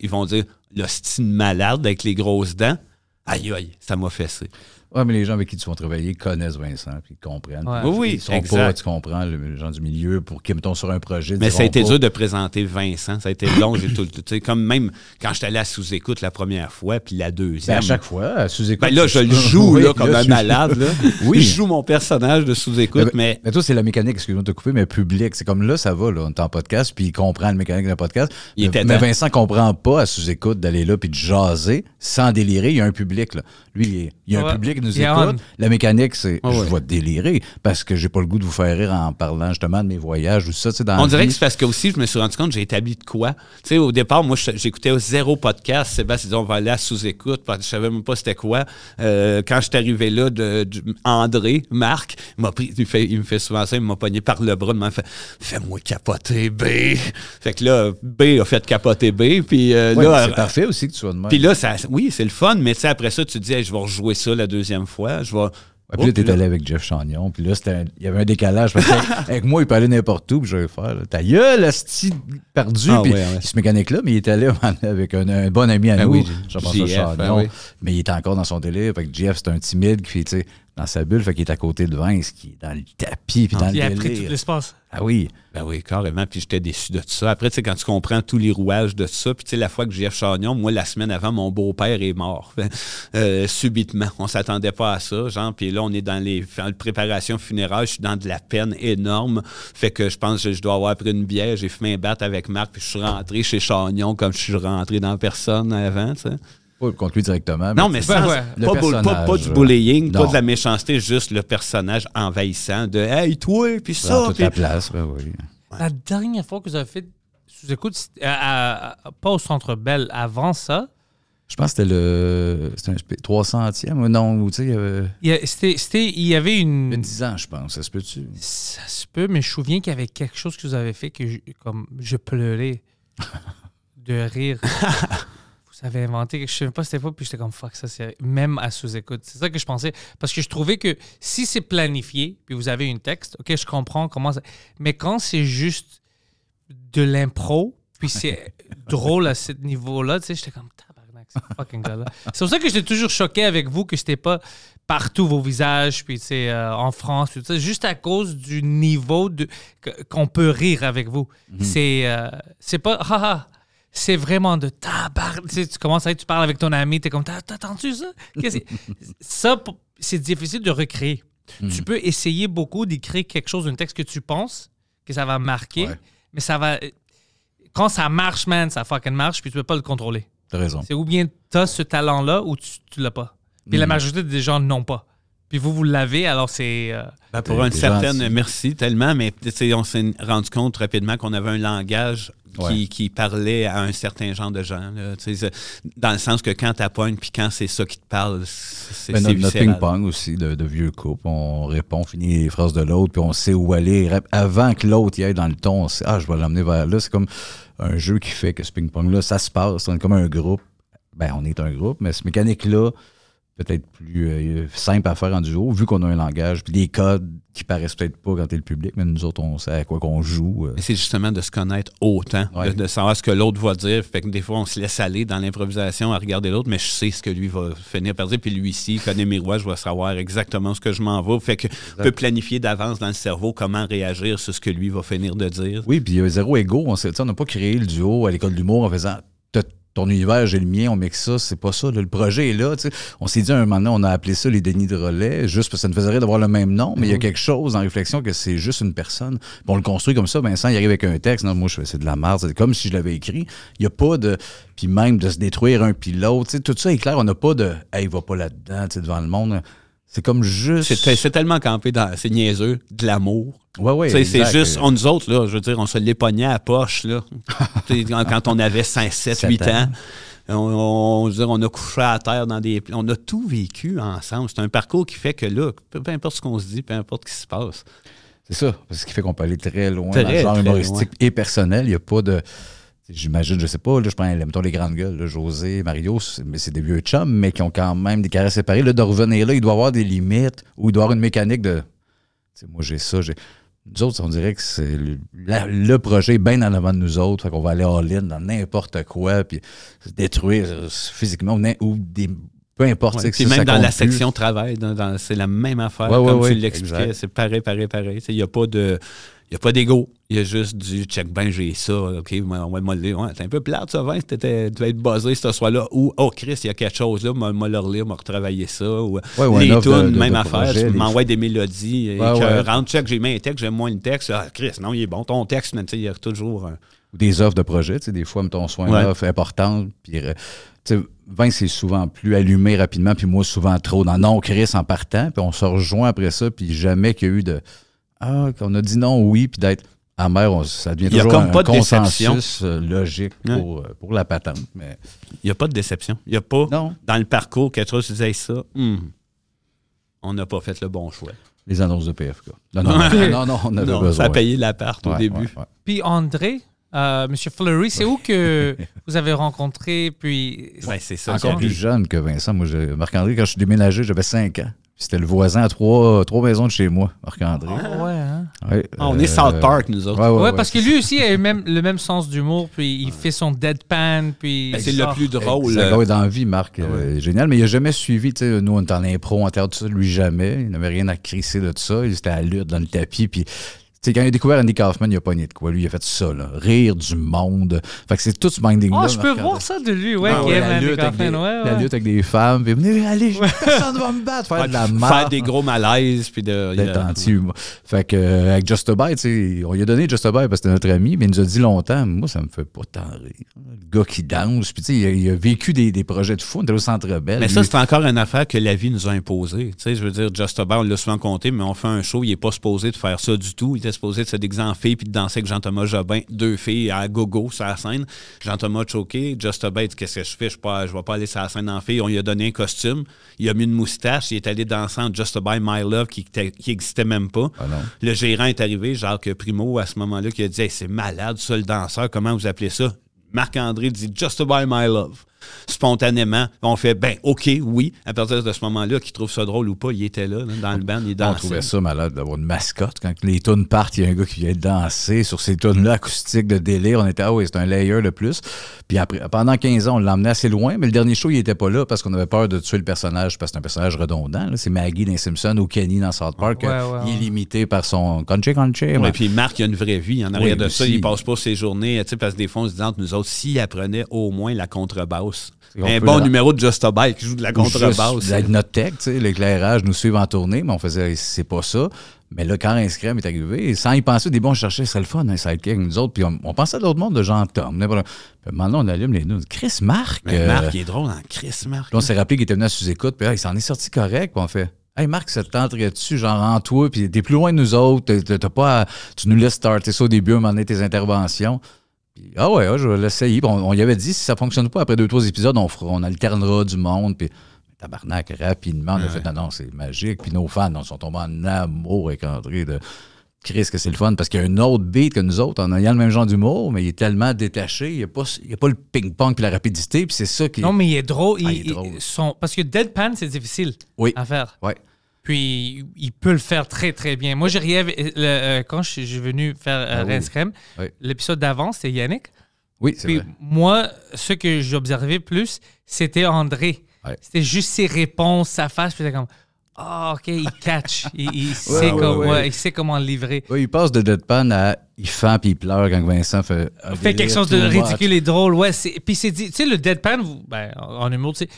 Ils vont dire, le style malade avec les grosses dents. Aïe, aïe, ça m'a fessé. Oui, mais les gens avec qui tu vas travailler connaissent Vincent, puis comprennent. oui, oui, ils tu comprends, les gens du milieu, pour qu'ils mettent sur un projet. Mais ça a été dur de présenter Vincent. Ça a été long. tout, comme même quand suis allé à sous-écoute la première fois, puis la deuxième. Ben, à chaque fois, à sous-écoute. Ben, là, je le joue là, comme un malade. Là. oui. Je joue mon personnage de sous-écoute, mais... Mais toi, c'est la mécanique, excuse-moi de te couper, mais public. C'est comme là, ça va, là, on est en podcast, puis il comprend la mécanique d'un podcast. mais, Vincent Vincent comprend pas à sous-écoute d'aller là, puis de jaser sans délirer. Il y a un public, là. Lui, il y a un public la mécanique, c'est ah je vais vais délirer parce que j'ai pas le goût de vous faire rire en parlant justement de mes voyages ou ça. Dans On dirait que c'est parce que aussi, je me suis rendu compte, j'ai établi de quoi. sais au départ, moi, j'écoutais zéro podcast. Sébastien on va aller à sous-écoute je savais même pas c'était quoi. Euh, quand je suis arrivé là, André, Marc, il, pris, il, me fait souvent ça, il m'a pogné par le bras, il m'a fait Fais-moi capoter B. Fait que là, B a fait capoter B. Puis euh, là. Euh, c'est parfait aussi que tu sois de Puis là, ça, oui, c'est le fun, mais après ça, tu dis, je vais rejouer ça la deuxième fois, je vais. puis là, t'es allé avec Jeff Chagnon, puis là, il y avait un décalage. avec moi, il peut aller n'importe où, puis je vais faire, là, ta gueule, style perdu, ah puis ce mécanique-là, mais il était allé avec un, bon ami à ah nous, oui, pense à Chagnon, ah mais il était encore dans son délire, fait que Jeff, c'est un timide, qui, tu sais, dans sa bulle, fait qu'il est à côté de Vince, qui est dans le tapis, puis ah, dans le le Il a pris tout l'espace. Ah oui. Ben oui, carrément, puis j'étais déçu de tout ça. Après, tu sais, quand tu comprends tous les rouages de ça, puis tu sais, la fois que Jeff Chagnon, moi, la semaine avant, mon beau-père est mort, euh, subitement. On s'attendait pas à ça, genre, puis là, on est dans les préparations préparation je suis dans de la peine énorme, fait que je pense que je dois avoir pris une bière, j'ai fumé un bat avec Marc, puis je suis rentré chez Chagnon comme je suis rentré dans personne avant, tu sais contre lui directement. non, mais ça, pas, ouais. pas, du bullying, pas de la méchanceté, juste le personnage envahissant de Hey, toi, puis ça. toute la place, ben La dernière fois que vous avez fait sous-écoute, pas au Centre belle avant ça, je pense que c'était le. C'était un 300e, non, tu sais, il y avait. Il avait une. ans, je pense, ça se peut Ça se peut, mais je me souviens qu'il y avait quelque chose que vous avez fait que comme, je pleurais de rire avait inventé je ne je sais pas c'était quoi puis j'étais comme fuck, ça c'est même à sous-écoute. C'est ça que je pensais. Parce que je trouvais que si c'est planifié, puis vous avez une texte, ok, je comprends comment ça. Mais quand c'est juste de l'impro, puis c'est drôle à ce niveau-là, tu sais, j'étais comme tabarnak, c'est fucking gars-là. C'est pour ça que j'étais toujours choqué avec vous que c'était pas partout vos visages, puis c'est sais, euh, en France, tout ça, juste à cause du niveau de qu'on peut rire avec vous. Mhm. C'est euh, c'est pas c'est vraiment de tabard Tu, commences à tu parles avec ton ami, tu es comme, t'as tu ça? ça, c'est difficile de recréer. Hmm. Tu peux essayer beaucoup d'écrire quelque chose, un texte que tu penses que ça va marquer, mais ça va. Quand ça marche, man, ça fucking marche, puis tu peux pas le contrôler. T'as raison. C'est ou bien t'as ce talent-là ou tu, l'as pas. Puis la hmm. majorité des gens n'ont pas. Puis vous, vous l'avez, alors c'est. Euh, ben, pour une certaine merci tellement, mais on s'est rendu compte rapidement qu'on avait un langage qui, parlait à un certain genre de gens. dans le sens que quand t'appoignes, puis quand c'est ça qui te parle, c'est ben Notre, ping-pong aussi de, vieux couple. On répond, on finit les phrases de l'autre, puis on sait où aller. Avant que l'autre y aille dans le ton, on sait, ah, je vais l'emmener vers là. C'est comme un jeu qui fait que ce ping-pong-là, ça se passe. On est comme un groupe. Ben, on est un groupe, mais ce mécanique-là, peut-être plus euh, simple à faire en duo, vu qu'on a un langage, puis des codes qui paraissent peut-être pas quand t'es le public, mais nous autres, on sait à quoi qu'on joue. Euh. C'est justement de se connaître autant, de, savoir ce que l'autre va dire. Fait que des fois, on se laisse aller dans l'improvisation à regarder l'autre, mais je sais ce que lui va finir par dire. Puis lui, ici, connaît mes rois, je vais savoir exactement ce que je m'en vais. Fait que peut planifier d'avance dans le cerveau comment réagir sur ce que lui va finir de dire. Oui, puis il y a zéro ego. On n'a pas créé le duo à l'école d'humour en faisant ton univers, j'ai le mien, on que ça, c'est pas ça. le projet est là. On s'est dit un moment donné, on a appelé ça les dénis de relais, juste parce que ça ne faisait rien d'avoir le même nom, mais il y a eh quelque chose en réflexion que c'est juste une personne. on le construit comme ça, Vincent, il arrive avec un texte, non, moi je fais c'est de la merde, c'est comme si je l'avais écrit. Il n'y a pas de. Puis même de se détruire un pilote, tout ça est clair, on n'a pas de Hey, va pas là-dedans devant le monde. C'est comme juste. C'est tellement campé dans. C'est niaiseux, de l'amour. Ouais, ouais, c'est juste, on, nous autres, je veux dire, on se l'épognait à poche, là. quand, on avait 5, 7, 8 ans. on, on, on, a couché à terre dans des. On a tout vécu ensemble. C'est un parcours qui fait que là, peu, importe ce qu'on se dit, peu importe ce qui se passe. C'est ça. Ce qui fait qu'on peut aller très loin dans genre humoristique et personnel. Il n'y a pas de. J'imagine, je sais pas, là, je prends, mettons les grandes gueules, José, Mario, c'est des vieux chums, mais qui ont quand même des carrières séparés Là, de revenir là, il doit avoir des limites ou il doit avoir une mécanique de. moi, j'ai ça, j'ai. Nous autres, on dirait que c'est le, projet est bien en avant de nous autres. qu'on va aller all-in dans n'importe quoi, puis se détruire physiquement ou des, peu importe. Ouais, même dans la section travail, c'est la même affaire, comme tu l'expliquais. C'est pareil, pareil, pareil. Il n'y a pas de n'y a pas d'ego. Il y a juste du check ben j'ai ça, ok, on va un peu plate ça, Vince, tu vas être buzzé ce soir-là. Ou oh Chris, il y a quelque chose là, moi le relire, m'a retravailler ça. Ou, ouais, les tunes, même affaire, Je m'envoie des mélodies, et euh, check, j'ai mis un texte, j'aime moins le texte. Ah, Chris, non, il est bon. Ton texte, mais il y a toujours un. Des offres de projet, tu sais, des fois, ton soin une offre importante, puis euh, tu sais, Vince c'est souvent plus allumé rapidement, puis moi souvent trop dans non, Chris en partant, puis on se rejoint après ça, puis jamais qu'il y a eu de ah, qu'on a dit non, oui, puis d'être amère, ça devient toujours comme un, pas de consensus euh, logique pour, euh, pour, la patente. Mais... Il n'y a pas de déception. Il n'y a pas, non. dans le parcours, quelque chose qui ça, hmm, on n'a pas fait le bon choix. Les annonces de PFK. Non, non, non, on avait pas besoin. Ça a payé l'appart au début. puis André, euh, M. Fleury, c'est où que vous avez rencontré, puis... c'est ça. Encore plus jeune que Vincent. Moi, Marc-André, quand je suis déménagé, j'avais 5 ans. C'était le voisin à trois, trois maisons de chez moi, Marc-André. Ah, hein? ah, on est South Park, nous autres. Ouais, parce que lui aussi a même, le même sens d'humour, puis il fait son deadpan, puis. Ben, c'est le plus drôle. C'est le euh. ah dans la vie, Marc. Euh, génial, mais il n'a jamais suivi. tu sais nous, on est en impro, on tout ça. Lui, jamais. Il n'avait rien à crisser de tout ça. Il était à lutte dans le tapis, puis quand il a découvert Andy Kaufman, il a pogné de quoi. Lui, il a fait ça, là. Rire du monde. Fait que c'est tout ce minding-là. Oh, je peux voir ça de lui, ouais, ah, Kaufman, des, avec des femmes. Puis allez, personne va me battre. Faire de la merde. Faire des gros malaises. Puis de. D'être Fait que, euh, avec Just a on lui a donné Just a parce que c'était notre ami, mais il nous a dit longtemps, moi, ça me fait pas tant rire. Le gars qui danse. Puis, il, a, vécu des, projets de fou. On était au centre rebelle Mais ça, c'est encore une affaire que la vie nous a imposée. Tu sais, je veux dire, Just a on l'a souvent compté, mais on fait un show, il n'est pas supposé de faire ça du tout supposé de se déguiser en fille puis de danser avec Jean-Thomas Jobin, deux filles à gogo sur la scène. Jean-Thomas choqué, Just a qu'est-ce que je fais? Je ne vais pas aller sur la scène en fille. On lui a donné un costume, il a mis une moustache, il est allé danser en Just a My Love qui n'existait même pas. Ah le gérant est arrivé, Jacques Primo, à ce moment-là, qui a dit c'est malade, ça, le danseur, comment vous appelez ça? Marc-André dit Just a My Love spontanément. On fait, ben, OK, oui. À partir de ce moment-là, qu'il trouve ça drôle ou pas, il était là, dans le band, il dansait. On trouvait ça malade d'avoir une mascotte. Quand les tunes partent, il y a un gars qui vient danser sur ces tunes-là acoustiques de délire. On était, ah oui, c'est un layer le plus. Puis après, pendant 15 ans, on l'emmenait assez loin, mais le dernier show, il n'était pas là parce qu'on avait peur de tuer le personnage parce que c'est un personnage redondant. C'est Maggie dans Simpson ou Kenny dans South Park. Il est limité par son country country. puis Marc, il a une vraie vie. En arrière de ça, il passe pas ses journées, parce que des fois, on se dit nous autres, s'il apprenait au moins la contrebasse, un bon numéro de Just a Bike qui joue de la contrebasse. Avec notre tech, l'éclairage nous suit en tournée, mais on faisait, c'est pas ça. Mais là, quand Inscram est arrivé, sans y penser, des bons chercheurs, c'est le fun, un sidekick, nous autres. Puis on, pensait à d'autres mondes de Jean-Tom. Maintenant, on allume les nous. Chris Marc. Mais Marc, euh, il est drôle, hein? Chris Marc. on s'est rappelé qu'il était venu à sous-écoute, puis ah, il s'en est sorti correct, puis on fait. Hey Marc, ça te tu genre en toi, puis t'es plus loin de nous autres, t'as pas, tu nous laisses starter ça au début, à un moment donné, tes interventions ah ouais, ah, je vais l'essayer. on, y avait dit, si ça fonctionne pas, après deux, trois épisodes, on, alternera du monde. Puis, tabarnak, rapidement, on a fait, non, non, c'est magique. Puis nos fans, sont tombés en amour avec André de. Chris, que c'est le fun, parce qu'il y a un autre beat que nous autres, en ayant le même genre d'humour, mais il est tellement détaché, il n'y a, pas le ping-pong puis la rapidité, puis c'est ça qui. Non, mais il est drôle. Ah, il, est drôle. Parce que Deadpan, c'est difficile à faire. Oui. Puis il peut le faire très, très bien. Moi, j'ai euh, euh, quand je suis venu faire euh, ah ah l'épisode d'avant, c'était Yannick. Oui, c'est vrai. Moi, ce que j'observais plus, c'était André. C'était juste ses réponses, sa face. Puis comme. oh, OK, il catch. il, sait comment il sait comment livrer. il passe de deadpan à il fend puis il pleure quand Vincent fait. Ah, fait quelque chose de ridicule et drôle, ouais. Puis c'est dit, tu sais, le deadpan, ben, en humour, tu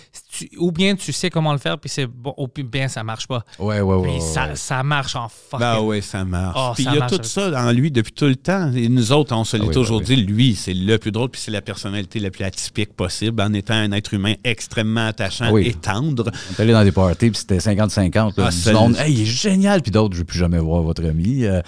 ou bien tu sais comment le faire, puis c'est bon, ou bien ça marche pas. Ouais, ouais, ouais. Puis ça, marche en fuck. Ben ouais, ça marche. Oh, puis il y a tout ça en lui depuis tout le temps. Et nous autres, on se ah l'est ben toujours dit, lui, c'est le plus drôle, puis c'est la personnalité la plus atypique possible en étant un être humain extrêmement attachant ah et tendre. On est allé dans des parties, puis c'était 50-50. Ah, hey, il est génial, puis d'autres, je ne veux plus jamais voir votre ami. Euh,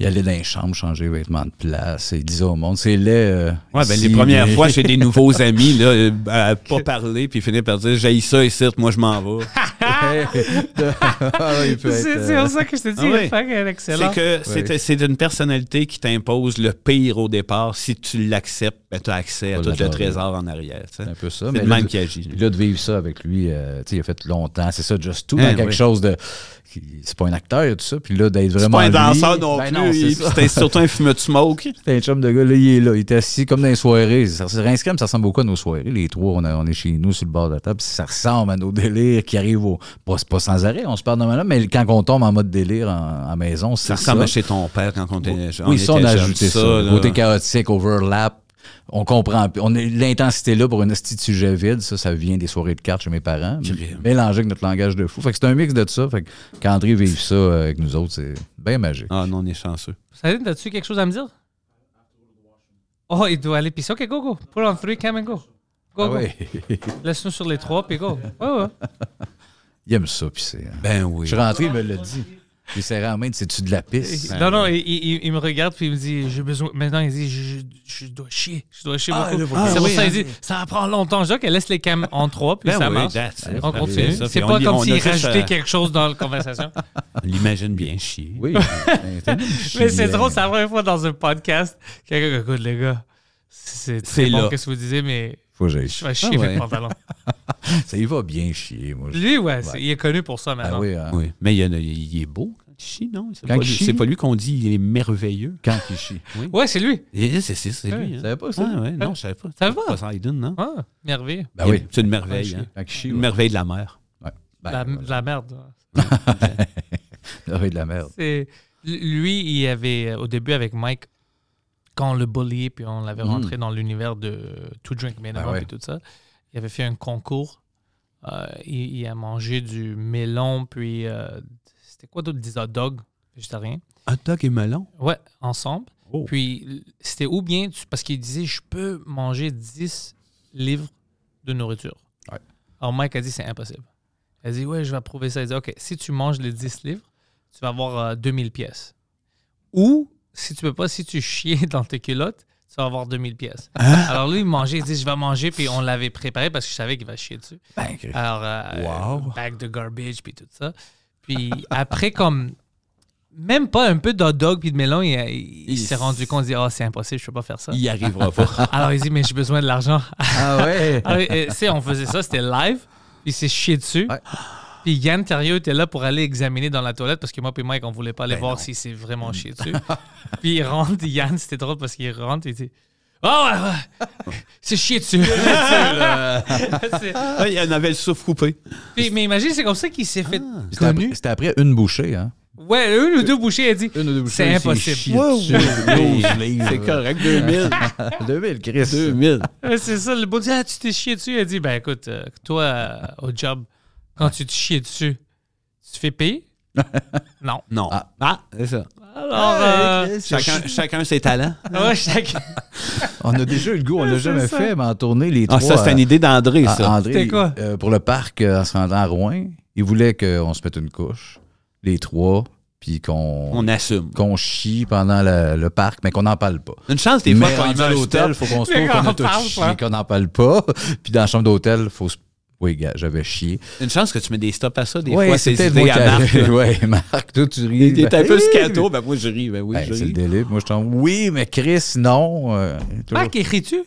il allait dans les chambres changer vêtements de place et disait au monde, c'est laid. Euh, ben, les premières fois j'ai des nouveaux amis, là, euh, pas parler, puis finir par dire, j'ai ça ici, moi je m'en vais. c'est pour euh, ça que je te dis, ah, excellent. C'est que c'est une personnalité qui t'impose le pire au départ. Si tu l'acceptes, ben, tu as accès à tout le trésor en arrière. C'est un peu ça. C'est le même qui agit. Là, de vivre ça avec lui, il a fait longtemps, c'est ça, juste tout dans hein, eh quelque chose de c'est pas un acteur, tout ça. Puis là, d'être vraiment. C'est pas un danseur non ben plus. C'était surtout un fumeur de smoke. c'est un chum de gars. Là, il est là. Il était assis comme dans les soirées. Ça, scrim, ça ressemble beaucoup à nos soirées. Les trois, on, est chez nous sur le bord de la table. Ça ressemble à nos délires qui arrivent au. c'est pas sans arrêt, on se parle normalement, mais quand on tombe en mode délire en, maison, c'est ça. ressemble à chez ton père quand on était. Oui, oui ça, on a ajouté ça côté chaotique, overlap on comprend. On l'intensité là pour un petit sujet vide. Ça, ça vient des soirées de cartes chez mes parents. Mélangé avec notre langage de fou. Fait que c'est un mix de tout ça. Fait que quand André vive ça euh, avec nous autres, c'est bien magique. Ah non, on est chanceux. Saline, as-tu quelque chose à me dire? Oh, il doit aller pisser. OK, go, go. Pull on three, come and go. Go, ah go. Laisse-nous sur les trois, puis go. Ouais, ouais. Il aime ça, pis c'est hein. Ben oui. Je suis rentré, il me l'a dit. Il c'est en main, c'est-tu de la pisse? Non, non, il, me regarde puis il me dit j'ai besoin. Maintenant, il dit je, dois chier. Je dois chier ah, beaucoup. c'est oui, ça, qu'il dit ça prend longtemps. dis, qu'elle laisse les cams en trois puis ben ça oui, marche. on ben continue. C'est pas comme s'il rajoutait quelque chose dans la conversation. On l'imagine bien chier. Oui. Ben, mais c'est drôle, hein. c'est la première fois dans un podcast. Quelqu'un, écoute, les gars, c'est bon que ce que vous disiez, mais faut que j'aille. Je vais chier ah mes pantalons. ça y va bien chier, moi. Lui, ouais, il est connu pour ça ah maintenant. Ah oui, hein. oui, Mais il, il, est beau quand il chie, non? C'est pas, lui qu'on dit il est merveilleux. Quand il chie. Oui. Ouais, c'est lui. C'est lui. Hein. Je ne savais pas ça. Ah ouais, non, je savais pas. Ça va? non? Ah, merveilleux. Ben oui. C'est une merveille. Hein. merveille de la mer. Ouais. Ben, la, la, merde. merveille de la merde. Lui, il avait, au début avec Mike, quand le bully, puis on l'avait hmm. rentré dans l'univers de To Drink Minimum ben et tout ça, il avait fait un concours. Euh, il, a mangé du melon, puis euh, c'était quoi d'autre Des hot dogs végétariens. Hot dog et melon Ouais, ensemble. Oh. Puis c'était ou bien, parce qu'il disait je peux manger 10 livres de nourriture. Alors Mike a dit c'est impossible. Elle a dit ouais, je vais approuver ça. Il a dit ok, si tu manges les 10 livres, tu vas avoir 2000 euh, pièces. Ou si tu peux pas, si tu chies dans tes culottes, tu vas avoir 2000 pièces. Hein? Alors lui, il mangeait, il dit, je vais manger, puis on l'avait préparé parce que je savais qu'il va chier dessus. Ben, Alors, euh, de garbage, puis tout ça. Puis après, comme même pas un peu de dog puis de melon, il, s'est rendu compte, il dit, oh, c'est impossible, je peux pas faire ça. Il y arrivera pas. Alors il dit, mais j'ai besoin de l'argent. Ah ouais? Ah tu sais, on faisait ça, c'était live, puis il s'est chié dessus. Puis Yann Thériault était là pour aller examiner dans la toilette parce que moi et Mike, on voulait pas aller ben voir si c'est vraiment chier dessus. puis il rentre, Yann, c'était drôle parce qu'il rentre et il dit oh, ouais, ouais. c'est chier dessus. il y en avait le souffle coupé. Puis, mais imagine, c'est comme ça qu'il s'est fait. Ah. c'était Après, une bouchée, hein. Ouais, une ou deux bouchées, elle dit. Une ou deux bouchées. C'est impossible. c'est correct, 2000. 2000, Chris. 2000. C'est ça, le beau dit, ah, tu t'es chié dessus. Elle dit, ben écoute, euh, toi, euh, au job, quand tu te chies dessus, tu fais pire? non. Non. Ah, ah, c'est ça. Alors, ah, euh, chacun, ses talents. chacun. on a déjà eu le goût, on l'a jamais fait, mais en tournée, les ah, trois. Ça, c'est une idée d'André, euh, ça. André, quoi? Euh, pour le parc, en se rendant à Rouen, il voulait qu'on se mette une couche, les trois, puis qu'on. assume. Qu'on chie pendant le, parc, mais qu'on n'en parle pas. Une chance, des fois, quand il est l'hôtel, il faut qu'on se trouve qu'on a tout qu'on n'en parle pas. Puis dans la chambre d'hôtel, il faut se oui, gars, j'avais chié. Une chance que tu mets des stops à ça, des fois, c'est des à Marc. Oui, Marc, toi, tu ris. T'es ben. un peu scato, ben moi, je ris. Ben oui, ben, C'est le délire. Moi, je t'en... Oui, mais Chris, non. Euh, Marc, écris-tu?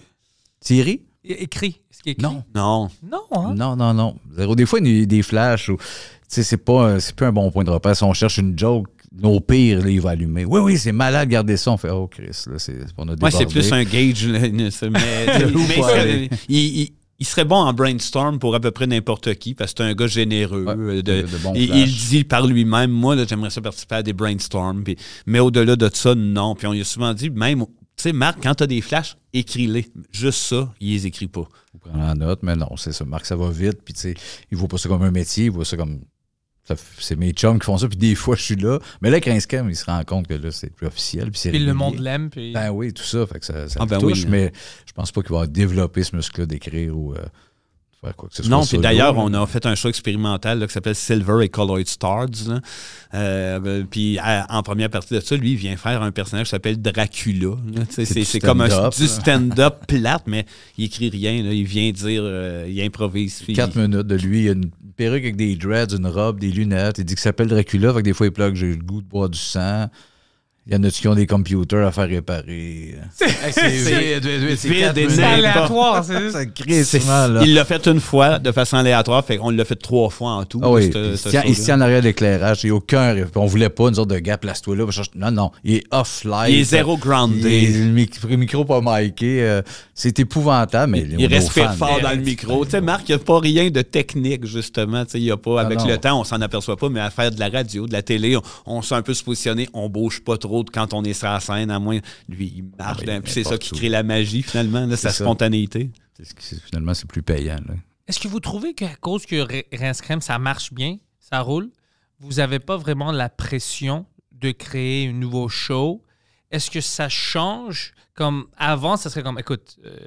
Tu Écrit. Écris. ce écrit? Non. Non. Hein? Non, Non, non, non. Des fois, il y a des flashs ou. Tu sais, c'est pas, plus un bon point de repère. Si on cherche une joke, nos pires, là, il va allumer. Oui, oui, c'est malade, gardez ça. On fait, oh, Chris, là, c'est, pour Moi, c'est plus un gauge. Là, mais, mais, il serait bon en brainstorm pour à peu près n'importe qui, parce que c'est un gars généreux. Euh, et il dit par lui-même, moi, j'aimerais ça participer à des brainstorms. mais au-delà de ça, non. Puis on lui a souvent dit, même, tu sais, Marc, quand tu as des flashs, écris-les. Juste ça, il les écrit pas. note, mais non, c'est ça. Marc, ça va vite. Puis, tu sais, il voit pas ça comme un métier, il voit ça comme c'est mes chums qui font ça, puis des fois, je suis là. Mais là, 15 il se rend compte que là, c'est plus officiel. Puis, puis le monde l'aime. Puis... Ben oui, tout ça, que ça, ça ah, ben touche, mais je pense pas qu'il va développer ce muscle-là d'écrire ou. Euh, non, puis d'ailleurs, on a fait un show expérimental là, qui s'appelle Silver et Colored Stars. Euh, puis euh, en première partie de ça, lui, il vient faire un personnage qui s'appelle Dracula. C'est comme un, du stand-up plate, mais il écrit rien. il vient dire, euh, il improvise. Quatre minutes de lui, il a une perruque avec des dreads, une robe, des lunettes. Il dit qu'il s'appelle Dracula, fait des fois, il plaque j'ai le goût de boire du sang. Il y en a qui ont des computers à faire réparer. C'est aléatoire, c'est ça. Il l'a fait une fois de façon aléatoire, fait qu'on l'a fait trois fois en tout. Ici, ah en arrière l'éclairage, il n'y a aucun. On voulait pas une sorte de gars, place-toi là. Non, non. Il est off-live. Il est zéro groundé. Le micro pas micé. Euh, c'est épouvantable, mais. Il respire fort dans le micro. Tu sais, Marc, il n'y a pas rien de technique, justement. Tu sais, il a pas. Ah avec le temps, on s'en aperçoit pas, mais à faire de la radio, de la télé, on sait un peu se positionner, on bouge pas trop quand on est sur la scène, à moins, lui, il marche. Ah, c'est ça qui crée la magie, finalement, sa spontanéité. Finalement, c'est plus payant. Est-ce que vous trouvez qu'à cause que Crème, ça marche bien, ça roule, vous n'avez pas vraiment la pression de créer un nouveau show? Est-ce que ça change? Comme avant, ça serait comme, écoute, euh,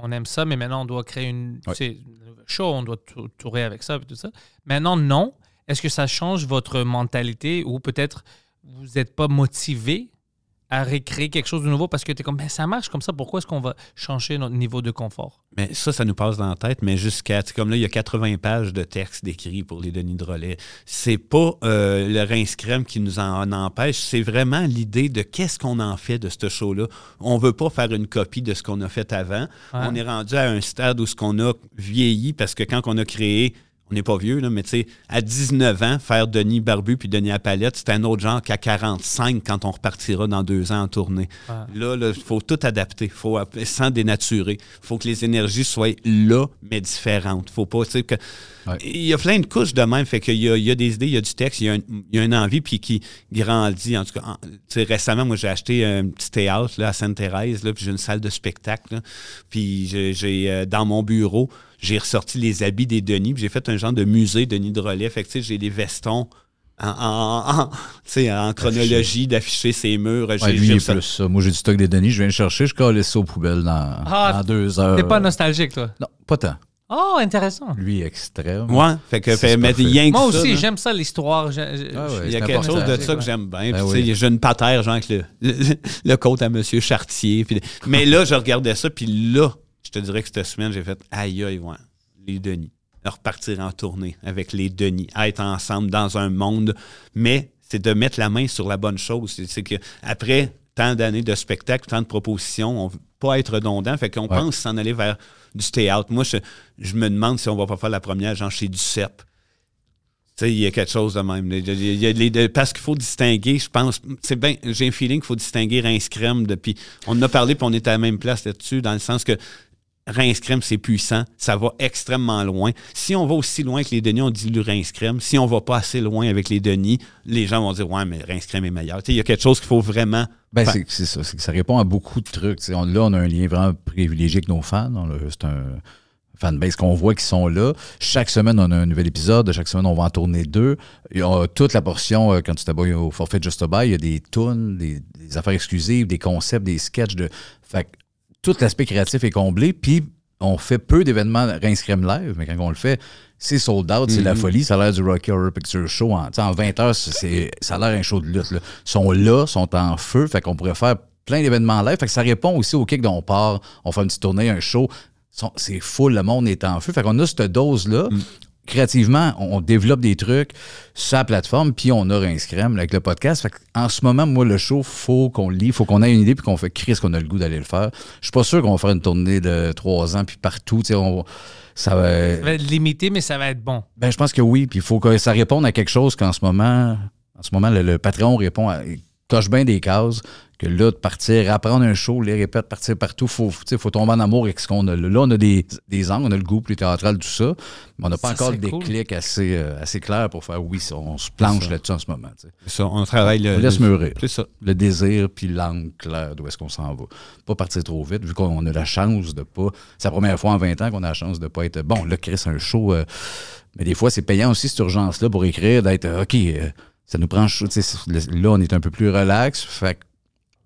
on aime ça, mais maintenant, on doit créer une, oui. show, on doit tourner avec ça et tout ça. Maintenant, non. Est-ce que ça change votre mentalité ou peut-être vous n'êtes pas motivé à recréer quelque chose de nouveau parce que tu es comme, ben, ça marche comme ça, pourquoi est-ce qu'on va changer notre niveau de confort? Mais ça, ça nous passe dans la tête, mais jusqu'à, comme là, il y a 80 pages de texte décrit pour les Denis de Drolet. C'est pas euh, le rince-crème qui nous en, empêche, c'est vraiment l'idée de qu'est-ce qu'on en fait de ce show-là. On veut pas faire une copie de ce qu'on a fait avant. On est rendu à un stade où ce qu'on a vieilli parce que quand on a créé on n'est pas vieux, mais tu sais, à 19 ans, faire Denis Barbu puis Denis Palette, c'est un autre genre qu'à 45 quand on repartira dans deux ans en tournée. Là, il faut tout adapter, faut sans dénaturer. Il faut que les énergies soient là, mais différentes. faut pas, que. Il y a plein de couches de même, fait qu'il y, a des idées, il y a du texte, il y a, une envie puis qui grandit. En tout cas, récemment, moi, j'ai acheté un petit théâtre là, à Sainte-Thérèse, puis j'ai une salle de spectacle, puis j'ai euh, dans mon bureau, j'ai ressorti les habits des Denis, j'ai fait un genre de musée Denis de relais. Fait que j'ai des vestons en, en chronologie d'afficher ses murs. lui, plus ça. Moi, j'ai du stock des Denis, je viens le chercher, je colle ça aux poubelles dans, ah, deux heures. T'es pas nostalgique, toi? Non, pas tant. Oh, intéressant. Lui, extrême. Ouais, fait que, fait, mais rien que Moi aussi, j'aime ça, l'histoire. Ah il y a quelque chose de ça que j'aime bien. Ben oui. J'ai une patère, genre, avec le, le, à M. Chartier. Puis, mais là, je regardais ça, puis là, je te dirais que cette semaine, j'ai fait aïe aïe, ouais, les Denis. Repartir en tournée avec les Denis, être ensemble dans un monde, mais c'est de mettre la main sur la bonne chose. C'est que après tant d'années de spectacles, tant de propositions, on ne veut pas être redondant. Fait qu'on pense s'en aller vers du théâtre. Moi, je, me demande si on ne va pas faire la première, genre chez du Il y a quelque chose de même. y parce qu'il faut distinguer, je pense. c'est J'ai un feeling qu'il faut distinguer Rince depuis on en a parlé, puis on est à la même place là-dessus, dans le sens que rince c'est puissant, ça va extrêmement loin. Si on va aussi loin que les Denis, on dit rince crème. Si on va pas assez loin avec les Denis, les gens vont dire ouais, mais rince est meilleur. Il y a quelque chose qu'il faut vraiment. Ben, c'est ça, ça répond à beaucoup de trucs. là, on a un lien vraiment privilégié avec nos fans. C'est un fan base qu'on voit qui sont là. Chaque semaine, on a un nouvel épisode. Chaque semaine, on va en tourner deux. Et euh, toute la portion, euh, quand tu t'abonnes au forfait Just a Buy, il y a des tunes, des, affaires exclusives, des concepts, des sketchs. De... Fait tout l'aspect créatif est comblé, puis on fait peu d'événements Rince Live, mais quand on le fait, c'est sold out, c'est la mm-hmm. folie, ça a l'air du Rocky Horror Picture Show. Hein. En, 20 heures, ça a l'air un show de lutte. Ils sont là, sont en feu, fait qu'on pourrait faire plein d'événements live. Fait que ça répond aussi au kick dont on part, on fait une petite tournée, un show. C'est fou, le monde est en feu. Fait qu'on a cette dose-là. Mm créativement, on, développe des trucs sur la plateforme, puis on aura un avec le podcast. en ce moment, moi, le show, faut qu'on lit, faut qu'on ait une idée, puis qu'on fait ce qu'on a le goût d'aller le faire. Je suis pas sûr qu'on va faire une tournée de trois ans, puis partout, ça, va être... limité, mais ça va être bon. Ben, je pense que oui, puis il faut que ça réponde à quelque chose qu'en ce moment, en ce moment, le, le Patreon répond à Cache bien des cases que là, de partir, apprendre un show, les répètes, partir partout, faut, faut tomber en amour avec ce qu'on a. Là, on a des, des angles, on a le goût plus théâtral, tout ça, mais on n'a pas encore des clics assez, euh, assez clairs pour faire oui, on se planche là-dessus en ce moment. Ça, on travaille le. laisse le, Le désir puis l'angle clair d'où est-ce qu'on s'en va. Pas partir trop vite, vu qu'on a la chance de pas. C'est la première fois en 20 ans qu'on a la chance de pas être bon, là, c'est un show. Euh, mais des fois, c'est payant aussi cette urgence-là pour écrire, d'être euh, OK ça nous prend. Là, on est un peu plus relax. Fait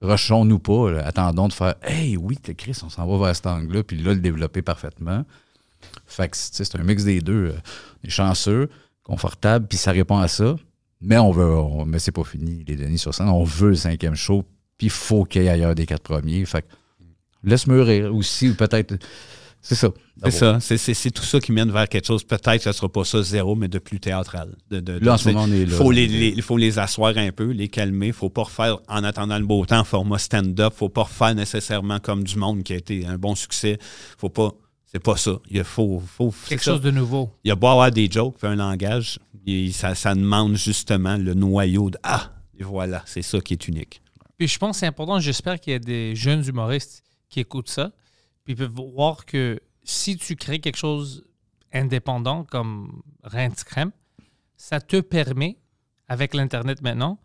rushons-nous pas. Attendons de faire Hey, oui, Chris, on s'en va vers cet angle-là, puis là, le développer parfaitement. Fait que c'est un mix des deux. On euh, chanceux, confortable, puis ça répond à ça. Mais on veut, mais c'est pas fini, les Denis sur scène. On veut le cinquième show, puis il faut qu'il y ait ailleurs des quatre premiers. Fait que laisse mûrir aussi, ou peut-être. C'est ça. Ah c'est ça. C'est, tout ça qui mène vers quelque chose. Peut-être que ce ne sera pas ça zéro, mais de plus théâtral. De, là, en ce moment, on est là. Faut les, faut les asseoir un peu, les calmer. Il faut pas refaire, en attendant le beau temps, format stand-up. faut pas refaire nécessairement comme du monde qui a été un bon succès. faut pas. C'est pas ça. Il faut. faut Quelque chose de nouveau. Il y a beau avoir des jokes, un langage. Et ça, demande justement le noyau de Ah, voilà, c'est ça qui est unique. Puis je pense que c'est important. J'espère qu'il y a des jeunes humoristes qui écoutent ça puis peuvent voir que si tu crées quelque chose indépendant comme de Crème, ça te permet, avec l'Internet maintenant,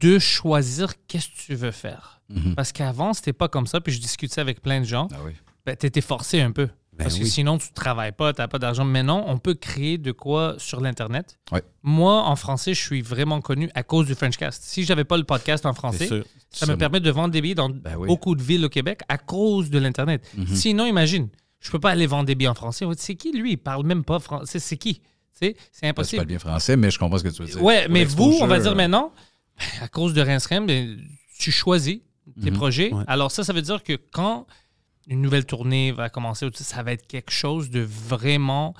de choisir qu'est-ce que tu veux faire. Mhm. Parce qu'avant, c'était pas comme ça. Puis je discutais avec plein de gens. Ah oui. ben, tu étais forcé un peu. Ben Parce que sinon, tu ne travailles pas, tu n'as pas d'argent. Mais non, on peut créer de quoi sur l'Internet. Moi, en français, je suis vraiment connu à cause du Frenchcast. Si je n'avais pas le podcast en français, ça me permet de vendre des billets dans ben beaucoup de villes au Québec à cause de l'Internet. Mhm. Sinon, imagine, je ne peux pas aller vendre des billets en français. C'est qui, lui? Il ne parle même pas français. C'est qui? C'est ben, impossible. Il je bien français, mais je comprends ce que tu veux dire. Ouais, mais vous, on va dire maintenant, à cause de reims tu choisis tes mhm. projets. Alors ça, ça veut dire que quand une nouvelle tournée va commencer, ça va être quelque chose de vraiment.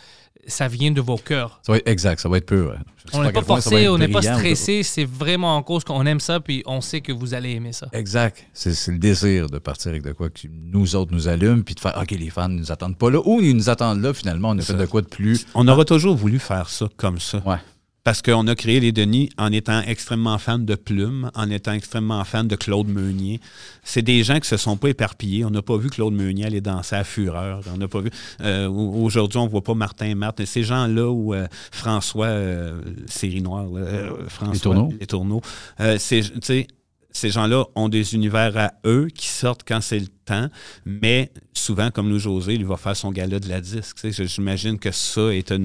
Ça vient de vos cœurs. Ça va être exact, ça va être pur. On n'est pas forcé, on n'est pas stressé, c'est vraiment en cause qu'on aime ça, puis on sait que vous allez aimer ça. Exact. C'est le désir de partir avec de quoi que nous autres nous allume, puis de faire OK, les fans ne nous attendent pas là, ou ils nous attendent là, finalement, on a fait de quoi de plus. On aurait toujours voulu faire ça comme ça. Ouais parce qu'on a créé les Denis en étant extrêmement fan de Plume, en étant extrêmement fan de Claude Meunier. C'est des gens qui se sont pas éparpillés. On n'a pas vu Claude Meunier aller danser à fureur. On n'a pas vu. Euh, aujourd'hui, on ne voit pas Martin Martin. Ces gens-là ou euh, François euh, Série Noire, euh, François Les Tourneaux. Les ces gens-là ont des univers à eux qui sortent quand c'est le temps, mais souvent, comme nous, José, il va faire son gala de la disque. J'imagine que ça est un...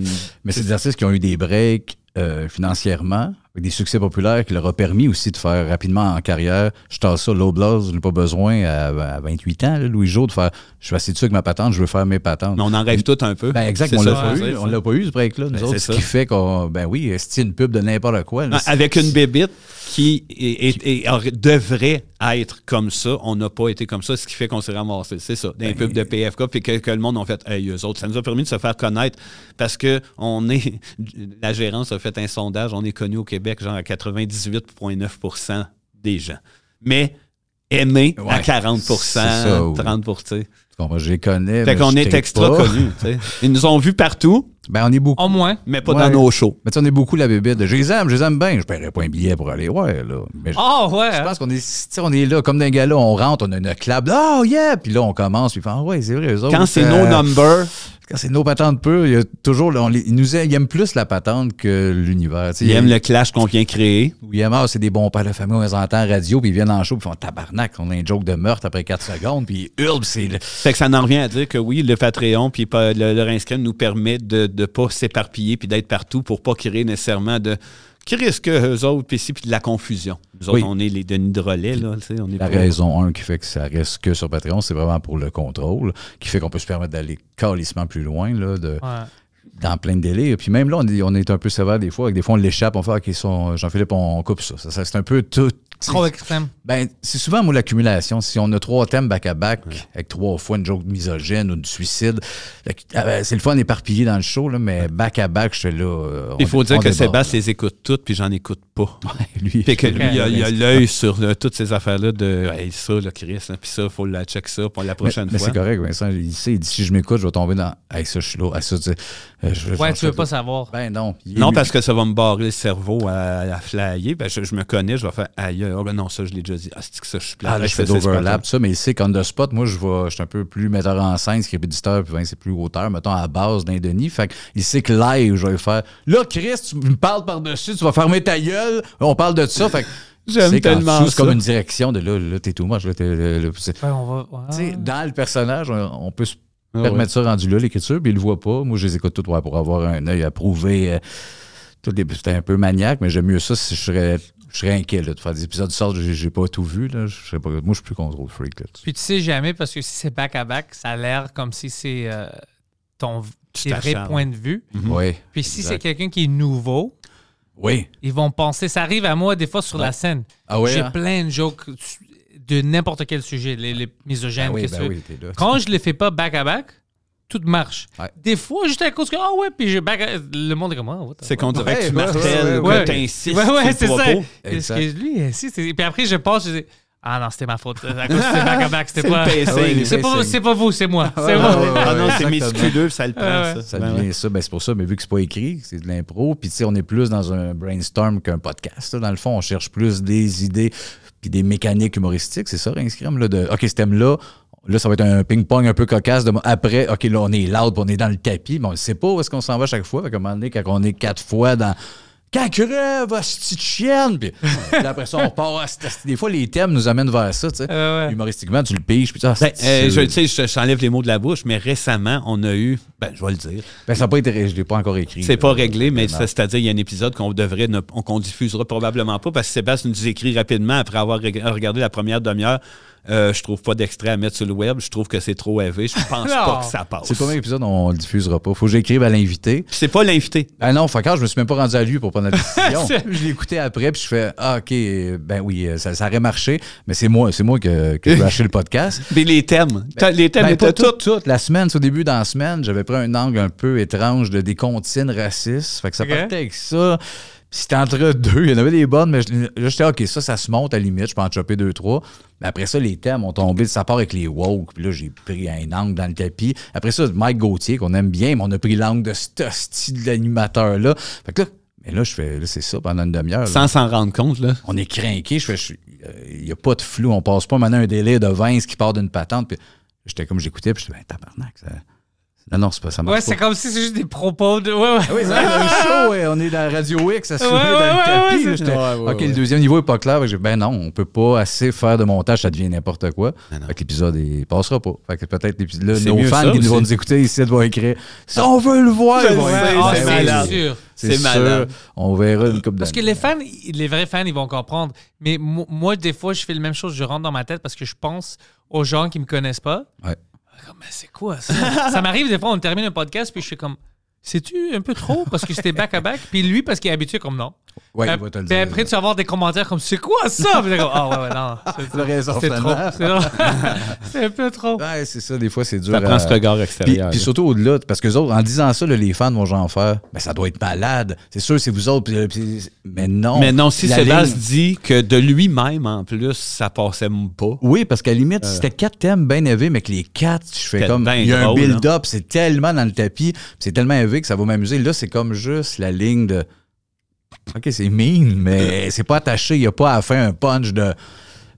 Mais ces artistes qui ont eu des breaks euh, financièrement, avec des succès populaires qui leur a permis aussi de faire rapidement en carrière. Je tasse ça, low je n'ai pas besoin à, 28 ans, Louis Jo, de faire je suis assez dessus que ma patente, je veux faire mes patentes. on en rêve tout un peu. Ben, exact, on l'a pas, eu, ce break-là, nous ben, Ce qui fait qu'on, ben oui, c'est une pub de n'importe quoi. Ah, avec une bébite, qui devrait être comme ça. On n'a pas été comme ça, ce qui fait qu'on s'est ramassé. C'est ça, d'un ben peuple de PFK, puis que, le monde ont fait hey, eux autres. Ça nous a permis de se faire connaître parce que on est. La gérance a fait un sondage, on est connu au Québec, genre à 98,9 des gens. Mais aimé à 40 30 ben, je les connais. Fait qu'on est extra connus. Ils nous ont vus partout. Ben, on est beaucoup. Au moins. Mais pas dans nos shows. Mais tu on est beaucoup la bébête. De, je les aime, je les aime bien. Je paierais pas un billet pour aller. Ouais, là. oh, ouais. Je hein. pense qu'on est, on est là, comme d'un là, on rentre, on a une clap. Oh, yeah. Puis là, on commence, puis fait, ouais, c'est vrai. Eux autres, Quand c'est euh, nos numbers, c'est nos patentes pures, il y a toujours. On ils, nous, aiment plus la patente que l'univers. Ils aiment il, le clash qu'on vient créer. Oui, aiment, ah, c'est des bons pères de famille, on les entend radio, puis ils viennent en show, puis font tabarnak. On a un joke de meurtre après 4 secondes, puis ils C'est le... Fait que ça en revient à dire que oui, le Patreon, puis le, le Rinscan nous permet de ne pas s'éparpiller, puis d'être partout pour pas créer nécessairement de qui risque, eux autres, PC, puis de la confusion. Nous autres, on est les Denis de relais, là. On est la raison 1 qui fait que ça reste que sur Patreon, c'est vraiment pour le contrôle, qui fait qu'on peut se permettre d'aller calissement plus loin, là, de, dans plein de délais. Puis même là, on est, on est un peu sévère des fois. Avec des fois, on l'échappe, on fait OK, sont Jean-Philippe, on coupe ça. c'est un peu tout. Trop extrême. Ben, c'est souvent, moi, l'accumulation. Si on a trois thèmes back-à-back, avec trois fois une joke misogyne ou du suicide, ah ben, c'est le fun éparpillé dans le show, mais back-à-back, je suis là. Euh, il faut dire que Sébastien les écoute toutes, puis j'en écoute pas. lui, que lui, il a l'œil sur euh, toutes ces affaires-là de ça, le Chris, hein, puis ça, il faut la check ça pour la prochaine fois. Mais c'est correct, Vincent. Il sait, si je m'écoute, je vais tomber dans ça, je ben, ouais, tu veux pas savoir. Ben non. Non, parce que ça va me barrer le cerveau à, à flyer. Ben, je, me connais, je vais faire ailleurs. Ben non, ça, je l'ai déjà dit. Ah, c'est que ça, je suis plein. Ah, là, je fais d'overlap, ça, mais c'est qu'on the spot, moi, je vais, je suis un peu plus metteur en scène, script puis ben, c'est plus hauteur mettons, à base d'un Denis. Fait il sait que live, je vais faire. Là, Chris, tu me parles par-dessus, tu vas fermer ta gueule. On parle de ça. Fait J'aime tellement C'est comme une direction de là, là, t'es tout moche. Là, là, ben, Dans le personnage, on, on peut se ah Permettre ça rendu là, l'écriture, puis ils le voient pas. Moi, je les écoute tout droit pour avoir un œil approuvé. Euh, tout C'était un peu maniaque, mais j'aime mieux ça si je serais je serais inquiet là, de faire des épisodes sortent, j'ai pas tout vu. Là. Je Moi, je suis plus le freak. Puis tu sais jamais, parce que si c'est back-à-back, ça a l'air comme si c'est euh, ton tes vrais points de vue. Mm-hmm. oui, Puis si c'est quelqu'un qui est nouveau, oui. ils vont penser. Ça arrive à moi des fois sur la scène. Ah j'ai hein? plein de jokes de n'importe quel sujet, les, misogynes, ben ben Quand je ne les fais pas back-à-back, tout marche. Des fois, juste à cause que, ah ouais, puis je le monde est comme, ah, C'est qu'on dirait que tu martèles, ouais, que insistes, Ouais, ouais, c'est ça. Parce que lui, insiste. puis après, je pense... je dis, ah non, c'était ma faute. back-à-back, c'était pas. Ah c'est pas, vous, c'est moi. Ah c'est moi. Ah non, c'est musculeux, ça le prend, ça. Ça ben ça. Ben, c'est pour ça, mais vu que c'est pas écrit, c'est de l'impro. Puis, tu sais, on est plus dans un brainstorm qu'un podcast. Dans le fond, on cherche plus des idées puis des mécaniques humoristiques, c'est ça, Rainscrim, là, de OK, ce thème-là, là, ça va être un ping-pong un peu cocasse. De, après, OK, là, on est loud, on est dans le tapis, mais on ne sait pas où est-ce qu'on s'en va chaque fois. Fait un moment donné, quand on est quatre fois dans quand crève, hostie chienne! Puis, après ça, on part. Des fois, les thèmes nous amènent vers ça. Humoristiquement, tu le piges. Puis, ah, ben, euh, je sais, je t'enlève les mots de la bouche, mais récemment, on a eu. Ben, je vais le dire. Ben, ça n'a pas été réglé. Je l'ai pas encore écrit. C'est pas réglé, mais c'est-à-dire, il y a un épisode qu'on devrait, qu'on diffusera probablement pas parce que Sébastien nous écrit rapidement après avoir regardé la première demi-heure euh, je trouve pas d'extrait à mettre sur le web. Je trouve que c'est trop élevé. Je pense pas que ça passe. C'est combien d'épisodes on le diffusera pas? Faut que j'écrive à l'invité. C'est pas l'invité. Ah non, quand je me suis même pas rendu à lui pour prendre la décision. je l'écoutais après, puis je fais Ah, OK, ben oui, euh, ça, aurait marché, mais c'est moi, c'est moi que, que acheter le podcast. mais les thèmes. Ben, les thèmes ben, étaient tout, La semaine, au début de la semaine, j'avais pris un angle un peu étrange de des raciste. racistes. Fait que ça partait avec ça c'était entre deux. Il y en avait des bonnes, mais là, j'étais, OK, ça, ça se monte à limite. Je peux en choper deux, trois. Mais après ça, les thèmes ont tombé. Ça part avec les woke. Puis là, j'ai pris un angle dans le tapis. Après ça, Mike Gauthier, qu'on aime bien, mais on a pris l'angle de ce style d'animateur-là. Fait que là, mais là, je fais, c'est ça pendant une demi-heure. Sans s'en rendre compte, là. On est craqué. Je fais, il n'y euh, a pas de flou. On passe pas maintenant un délai de 20 qui part d'une patente. Puis j'étais comme, j'écoutais, puis je ben, tabarnak, ça non, non, c'est pas ça. ouais, c'est comme si c'est juste des propos de. Ouais, ah oui, c'est un show, ouais, on est dans la Radio X, ça se ouais, dans le tapis. ok, le deuxième niveau est pas clair. que ben non, on peut pas assez faire de montage, ça devient n'importe quoi. l'épisode, il passera pas. Fait que peut-être nos fans qui nous vont nous écouter ici vont écrire si ah. on veut le voir, c'est ah, sûr. C'est malade. On verra une coupe Parce que les fans, les vrais fans, ils vont comprendre. Mais moi, des fois, je fais la même chose. Je rentre dans ma tête parce que je pense aux gens qui me connaissent pas. Ouais mais c'est quoi ça? ça m'arrive des fois, on termine un podcast, puis je suis comme, c'est-tu un peu trop parce que c'était back-à-back? Puis lui, parce qu'il est habitué comme non. Oui, euh, ben, après, tu vas avoir des commentaires comme c'est quoi ça? Ah, ouais, ouais, non. C'est trop. C'est un peu trop. Ouais, c'est ça, des fois, c'est dur. Ça ce regard extérieur. Puis, surtout au-delà, parce que autres, en disant ça, les fans vont genre faire, ben ça doit être malade. C'est sûr, c'est vous autres. Euh, mais non. Mais non, si Sébastien ligne... dit que de lui-même, en plus, ça passait pas. Oui, parce qu'à la limite, euh. c'était quatre thèmes bien élevés, mais que les quatre, je fais comme, il y a un build-up, c'est tellement dans le tapis, c'est tellement élevé que ça va m'amuser. Là, c'est comme juste la ligne de. OK, c'est mine mais c'est pas attaché. Il n'y a pas à faire un punch de.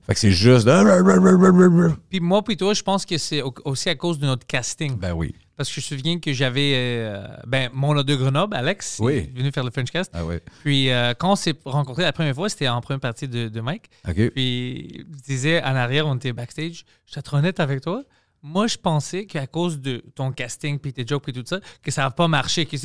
Fait que c'est juste. De... Puis moi, puis toi, je pense que c'est aussi à cause de notre casting. Ben oui. Parce que je me souviens que j'avais. Euh, ben, mon de Grenoble, Alex, oui. est venu faire le cast. Ah Puis euh, quand on s'est rencontrés la première fois, c'était en première partie de, Mike. Puis il disait en arrière, on était backstage. Je suis honnête avec toi. Moi, je pensais qu'à cause de ton casting, puis tes jokes, puis tout ça, que ça va pas marché, Que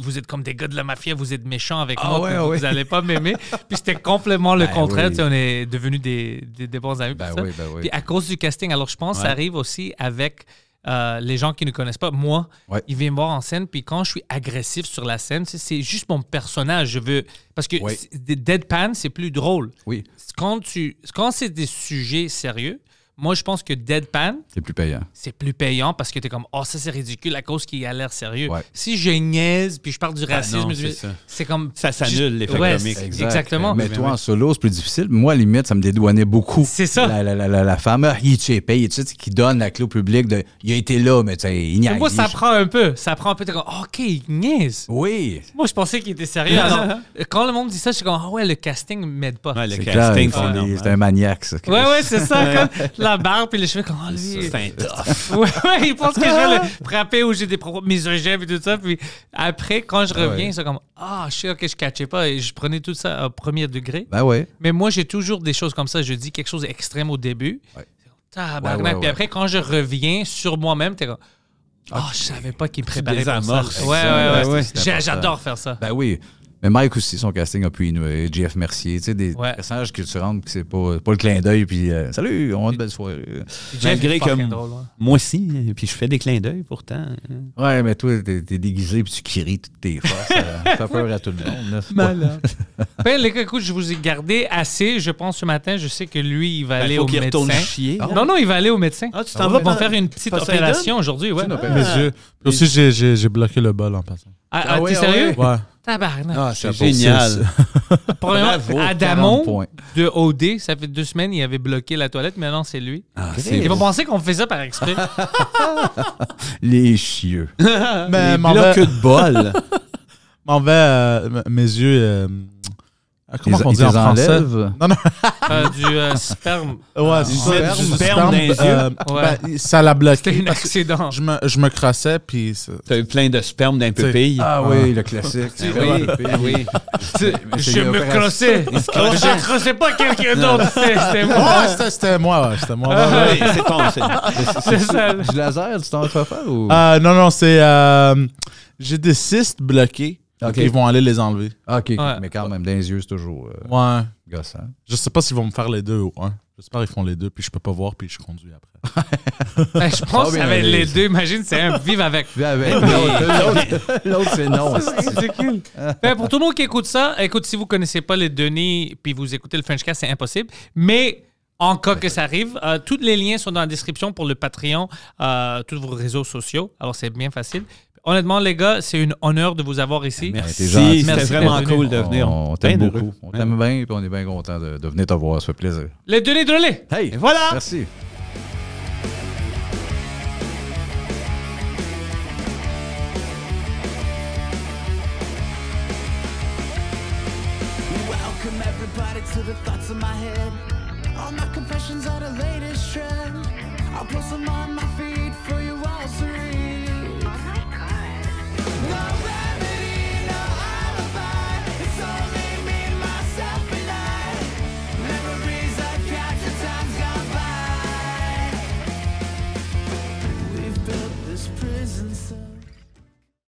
vous êtes comme des gars de la mafia, vous êtes méchants avec ah moi, vous, n'allez allez pas m'aimer. puis c'était complètement le ben contraire. on est devenus des, des, bons amis. Ben ben puis à cause du casting, alors je pense que ça arrive aussi avec euh, les gens qui ne connaissent pas. Moi, ils viennent me voir en scène, puis quand je suis agressif sur la scène, c'est juste mon personnage. Je veux. Parce que deadpan, c'est plus drôle. Quand, tu, quand c'est des sujets sérieux, moi, je pense que Deadpan. C'est plus payant. C'est plus payant parce que tu es comme, oh, ça, c'est ridicule à cause qu'il a l'air sérieux. Si je niaise puis je parle du ah racisme, c'est comme. Ça s'annule, l'effet comique. Exactement. Mais, toi, en solo, c'est plus difficile. Moi, à limite, ça me dédouanait beaucoup. C'est ça. La, la, la, la femme, ah, il qui donne la clé au public de, il a été là, mais il niaise. » Moi, ça prend un peu. Ça prend un peu. comme, oh, OK, il niaise. Oui. Moi, je pensais qu'il était sérieux. quand le monde dit ça, je suis comme, ah ouais, le casting m'aide pas. le casting, c'est un maniaque, ça. Ouais, ouais, c'est ça. la barbe puis les cheveux comme oh, lui. C'est un tough. ouais, ouais, il pense que je vais le frapper ou j'ai des propos misogynes et tout ça. Puis après, quand je ah reviens, c'est comme ah, oh, je sais, que je catchais pas et je prenais tout ça au premier degré. Ben ouais. Mais moi, j'ai toujours des choses comme ça. Je dis quelque chose d'extrême au début. Ouais. Tabarnak. Puis après, quand je reviens sur moi-même, t'es comme ah, oh, je savais pas qu'il me préparait des amorces. Ouais, ouais, ouais. ouais J'adore faire ça. Ben oui. Mais Mike aussi, son casting a pu inouï. Jeff Mercier, tu sais, des ouais. personnages que tu rentres, c'est pas, pas le clin d'œil, puis euh, salut, on a une belle soirée. Jeff Malgré hein. moi aussi, hein, puis je fais des clins d'œil pourtant. Hein. Ouais, mais toi, t'es déguisé, puis tu cries toutes tes forces ça fait peur à tout le monde. Malade. ben, les écoute, je vous ai gardé assez, je pense, ce matin. Je sais que lui, il va ben, aller au médecin. Ah. Non, non, il va aller au médecin. Ah, tu t'en vas pour faire une petite opération aujourd'hui, ouais. Mes ah. ah. Aussi, j'ai bloqué le bol en passant. Ah, t'es sérieux? Ouais. Ah, c'est génial. Bravo, Adamo de OD, ça fait deux semaines, il avait bloqué la toilette, mais c'est lui. Ah, il va penser qu'on fait ça par exprès. Les chieux. mais Les blocs de bol. m'en euh, mes yeux. Euh, ah, comment on dit en français? du sperme. Euh, ouais, du, sperme. Du sperme, ça l'a bloqué. C'était un accident. Je me, je me crossais, puis... T'as eu plein de sperme d'un pupille. Ah, ah oui, le classique. Ah oui, ah oui. Je me crossais. Je ne crossais pas quelqu'un d'autre. C'était moi. c'était moi. C'était moi. c'est ton. C'est ça. Du laser, tu t'en refais pas ou... Euh, non, non, c'est... Euh, j'ai des cystes bloqués ils vont aller les enlever. Ah, OK, mais quand même, dans les yeux, c'est toujours euh, ouais. Je sais pas s'ils vont me faire les deux ou un. J'espère qu'ils font les deux, puis je peux pas voir, puis je conduis après. Ben, je pense qu'avec les deux, imagine, c'est un vive avec. L'autre, c'est non. C'est cool. Ben, pour tout le monde qui écoute ça, écoute, si vous connaissez pas les données, puis vous écoutez le Frenchcast, c'est impossible. Mais en cas que ça arrive, euh, tous les liens sont dans la description pour le Patreon, euh, tous vos réseaux sociaux. Alors, c'est bien facile. Honnêtement, les gars, c'est une honneur de vous avoir ici. Merci. C'était vraiment cool de venir. On, t'aime beaucoup. On t'aime bien et on est bien content de, venir te voir. Ça fait plaisir. Les données de Hey, et voilà. Merci.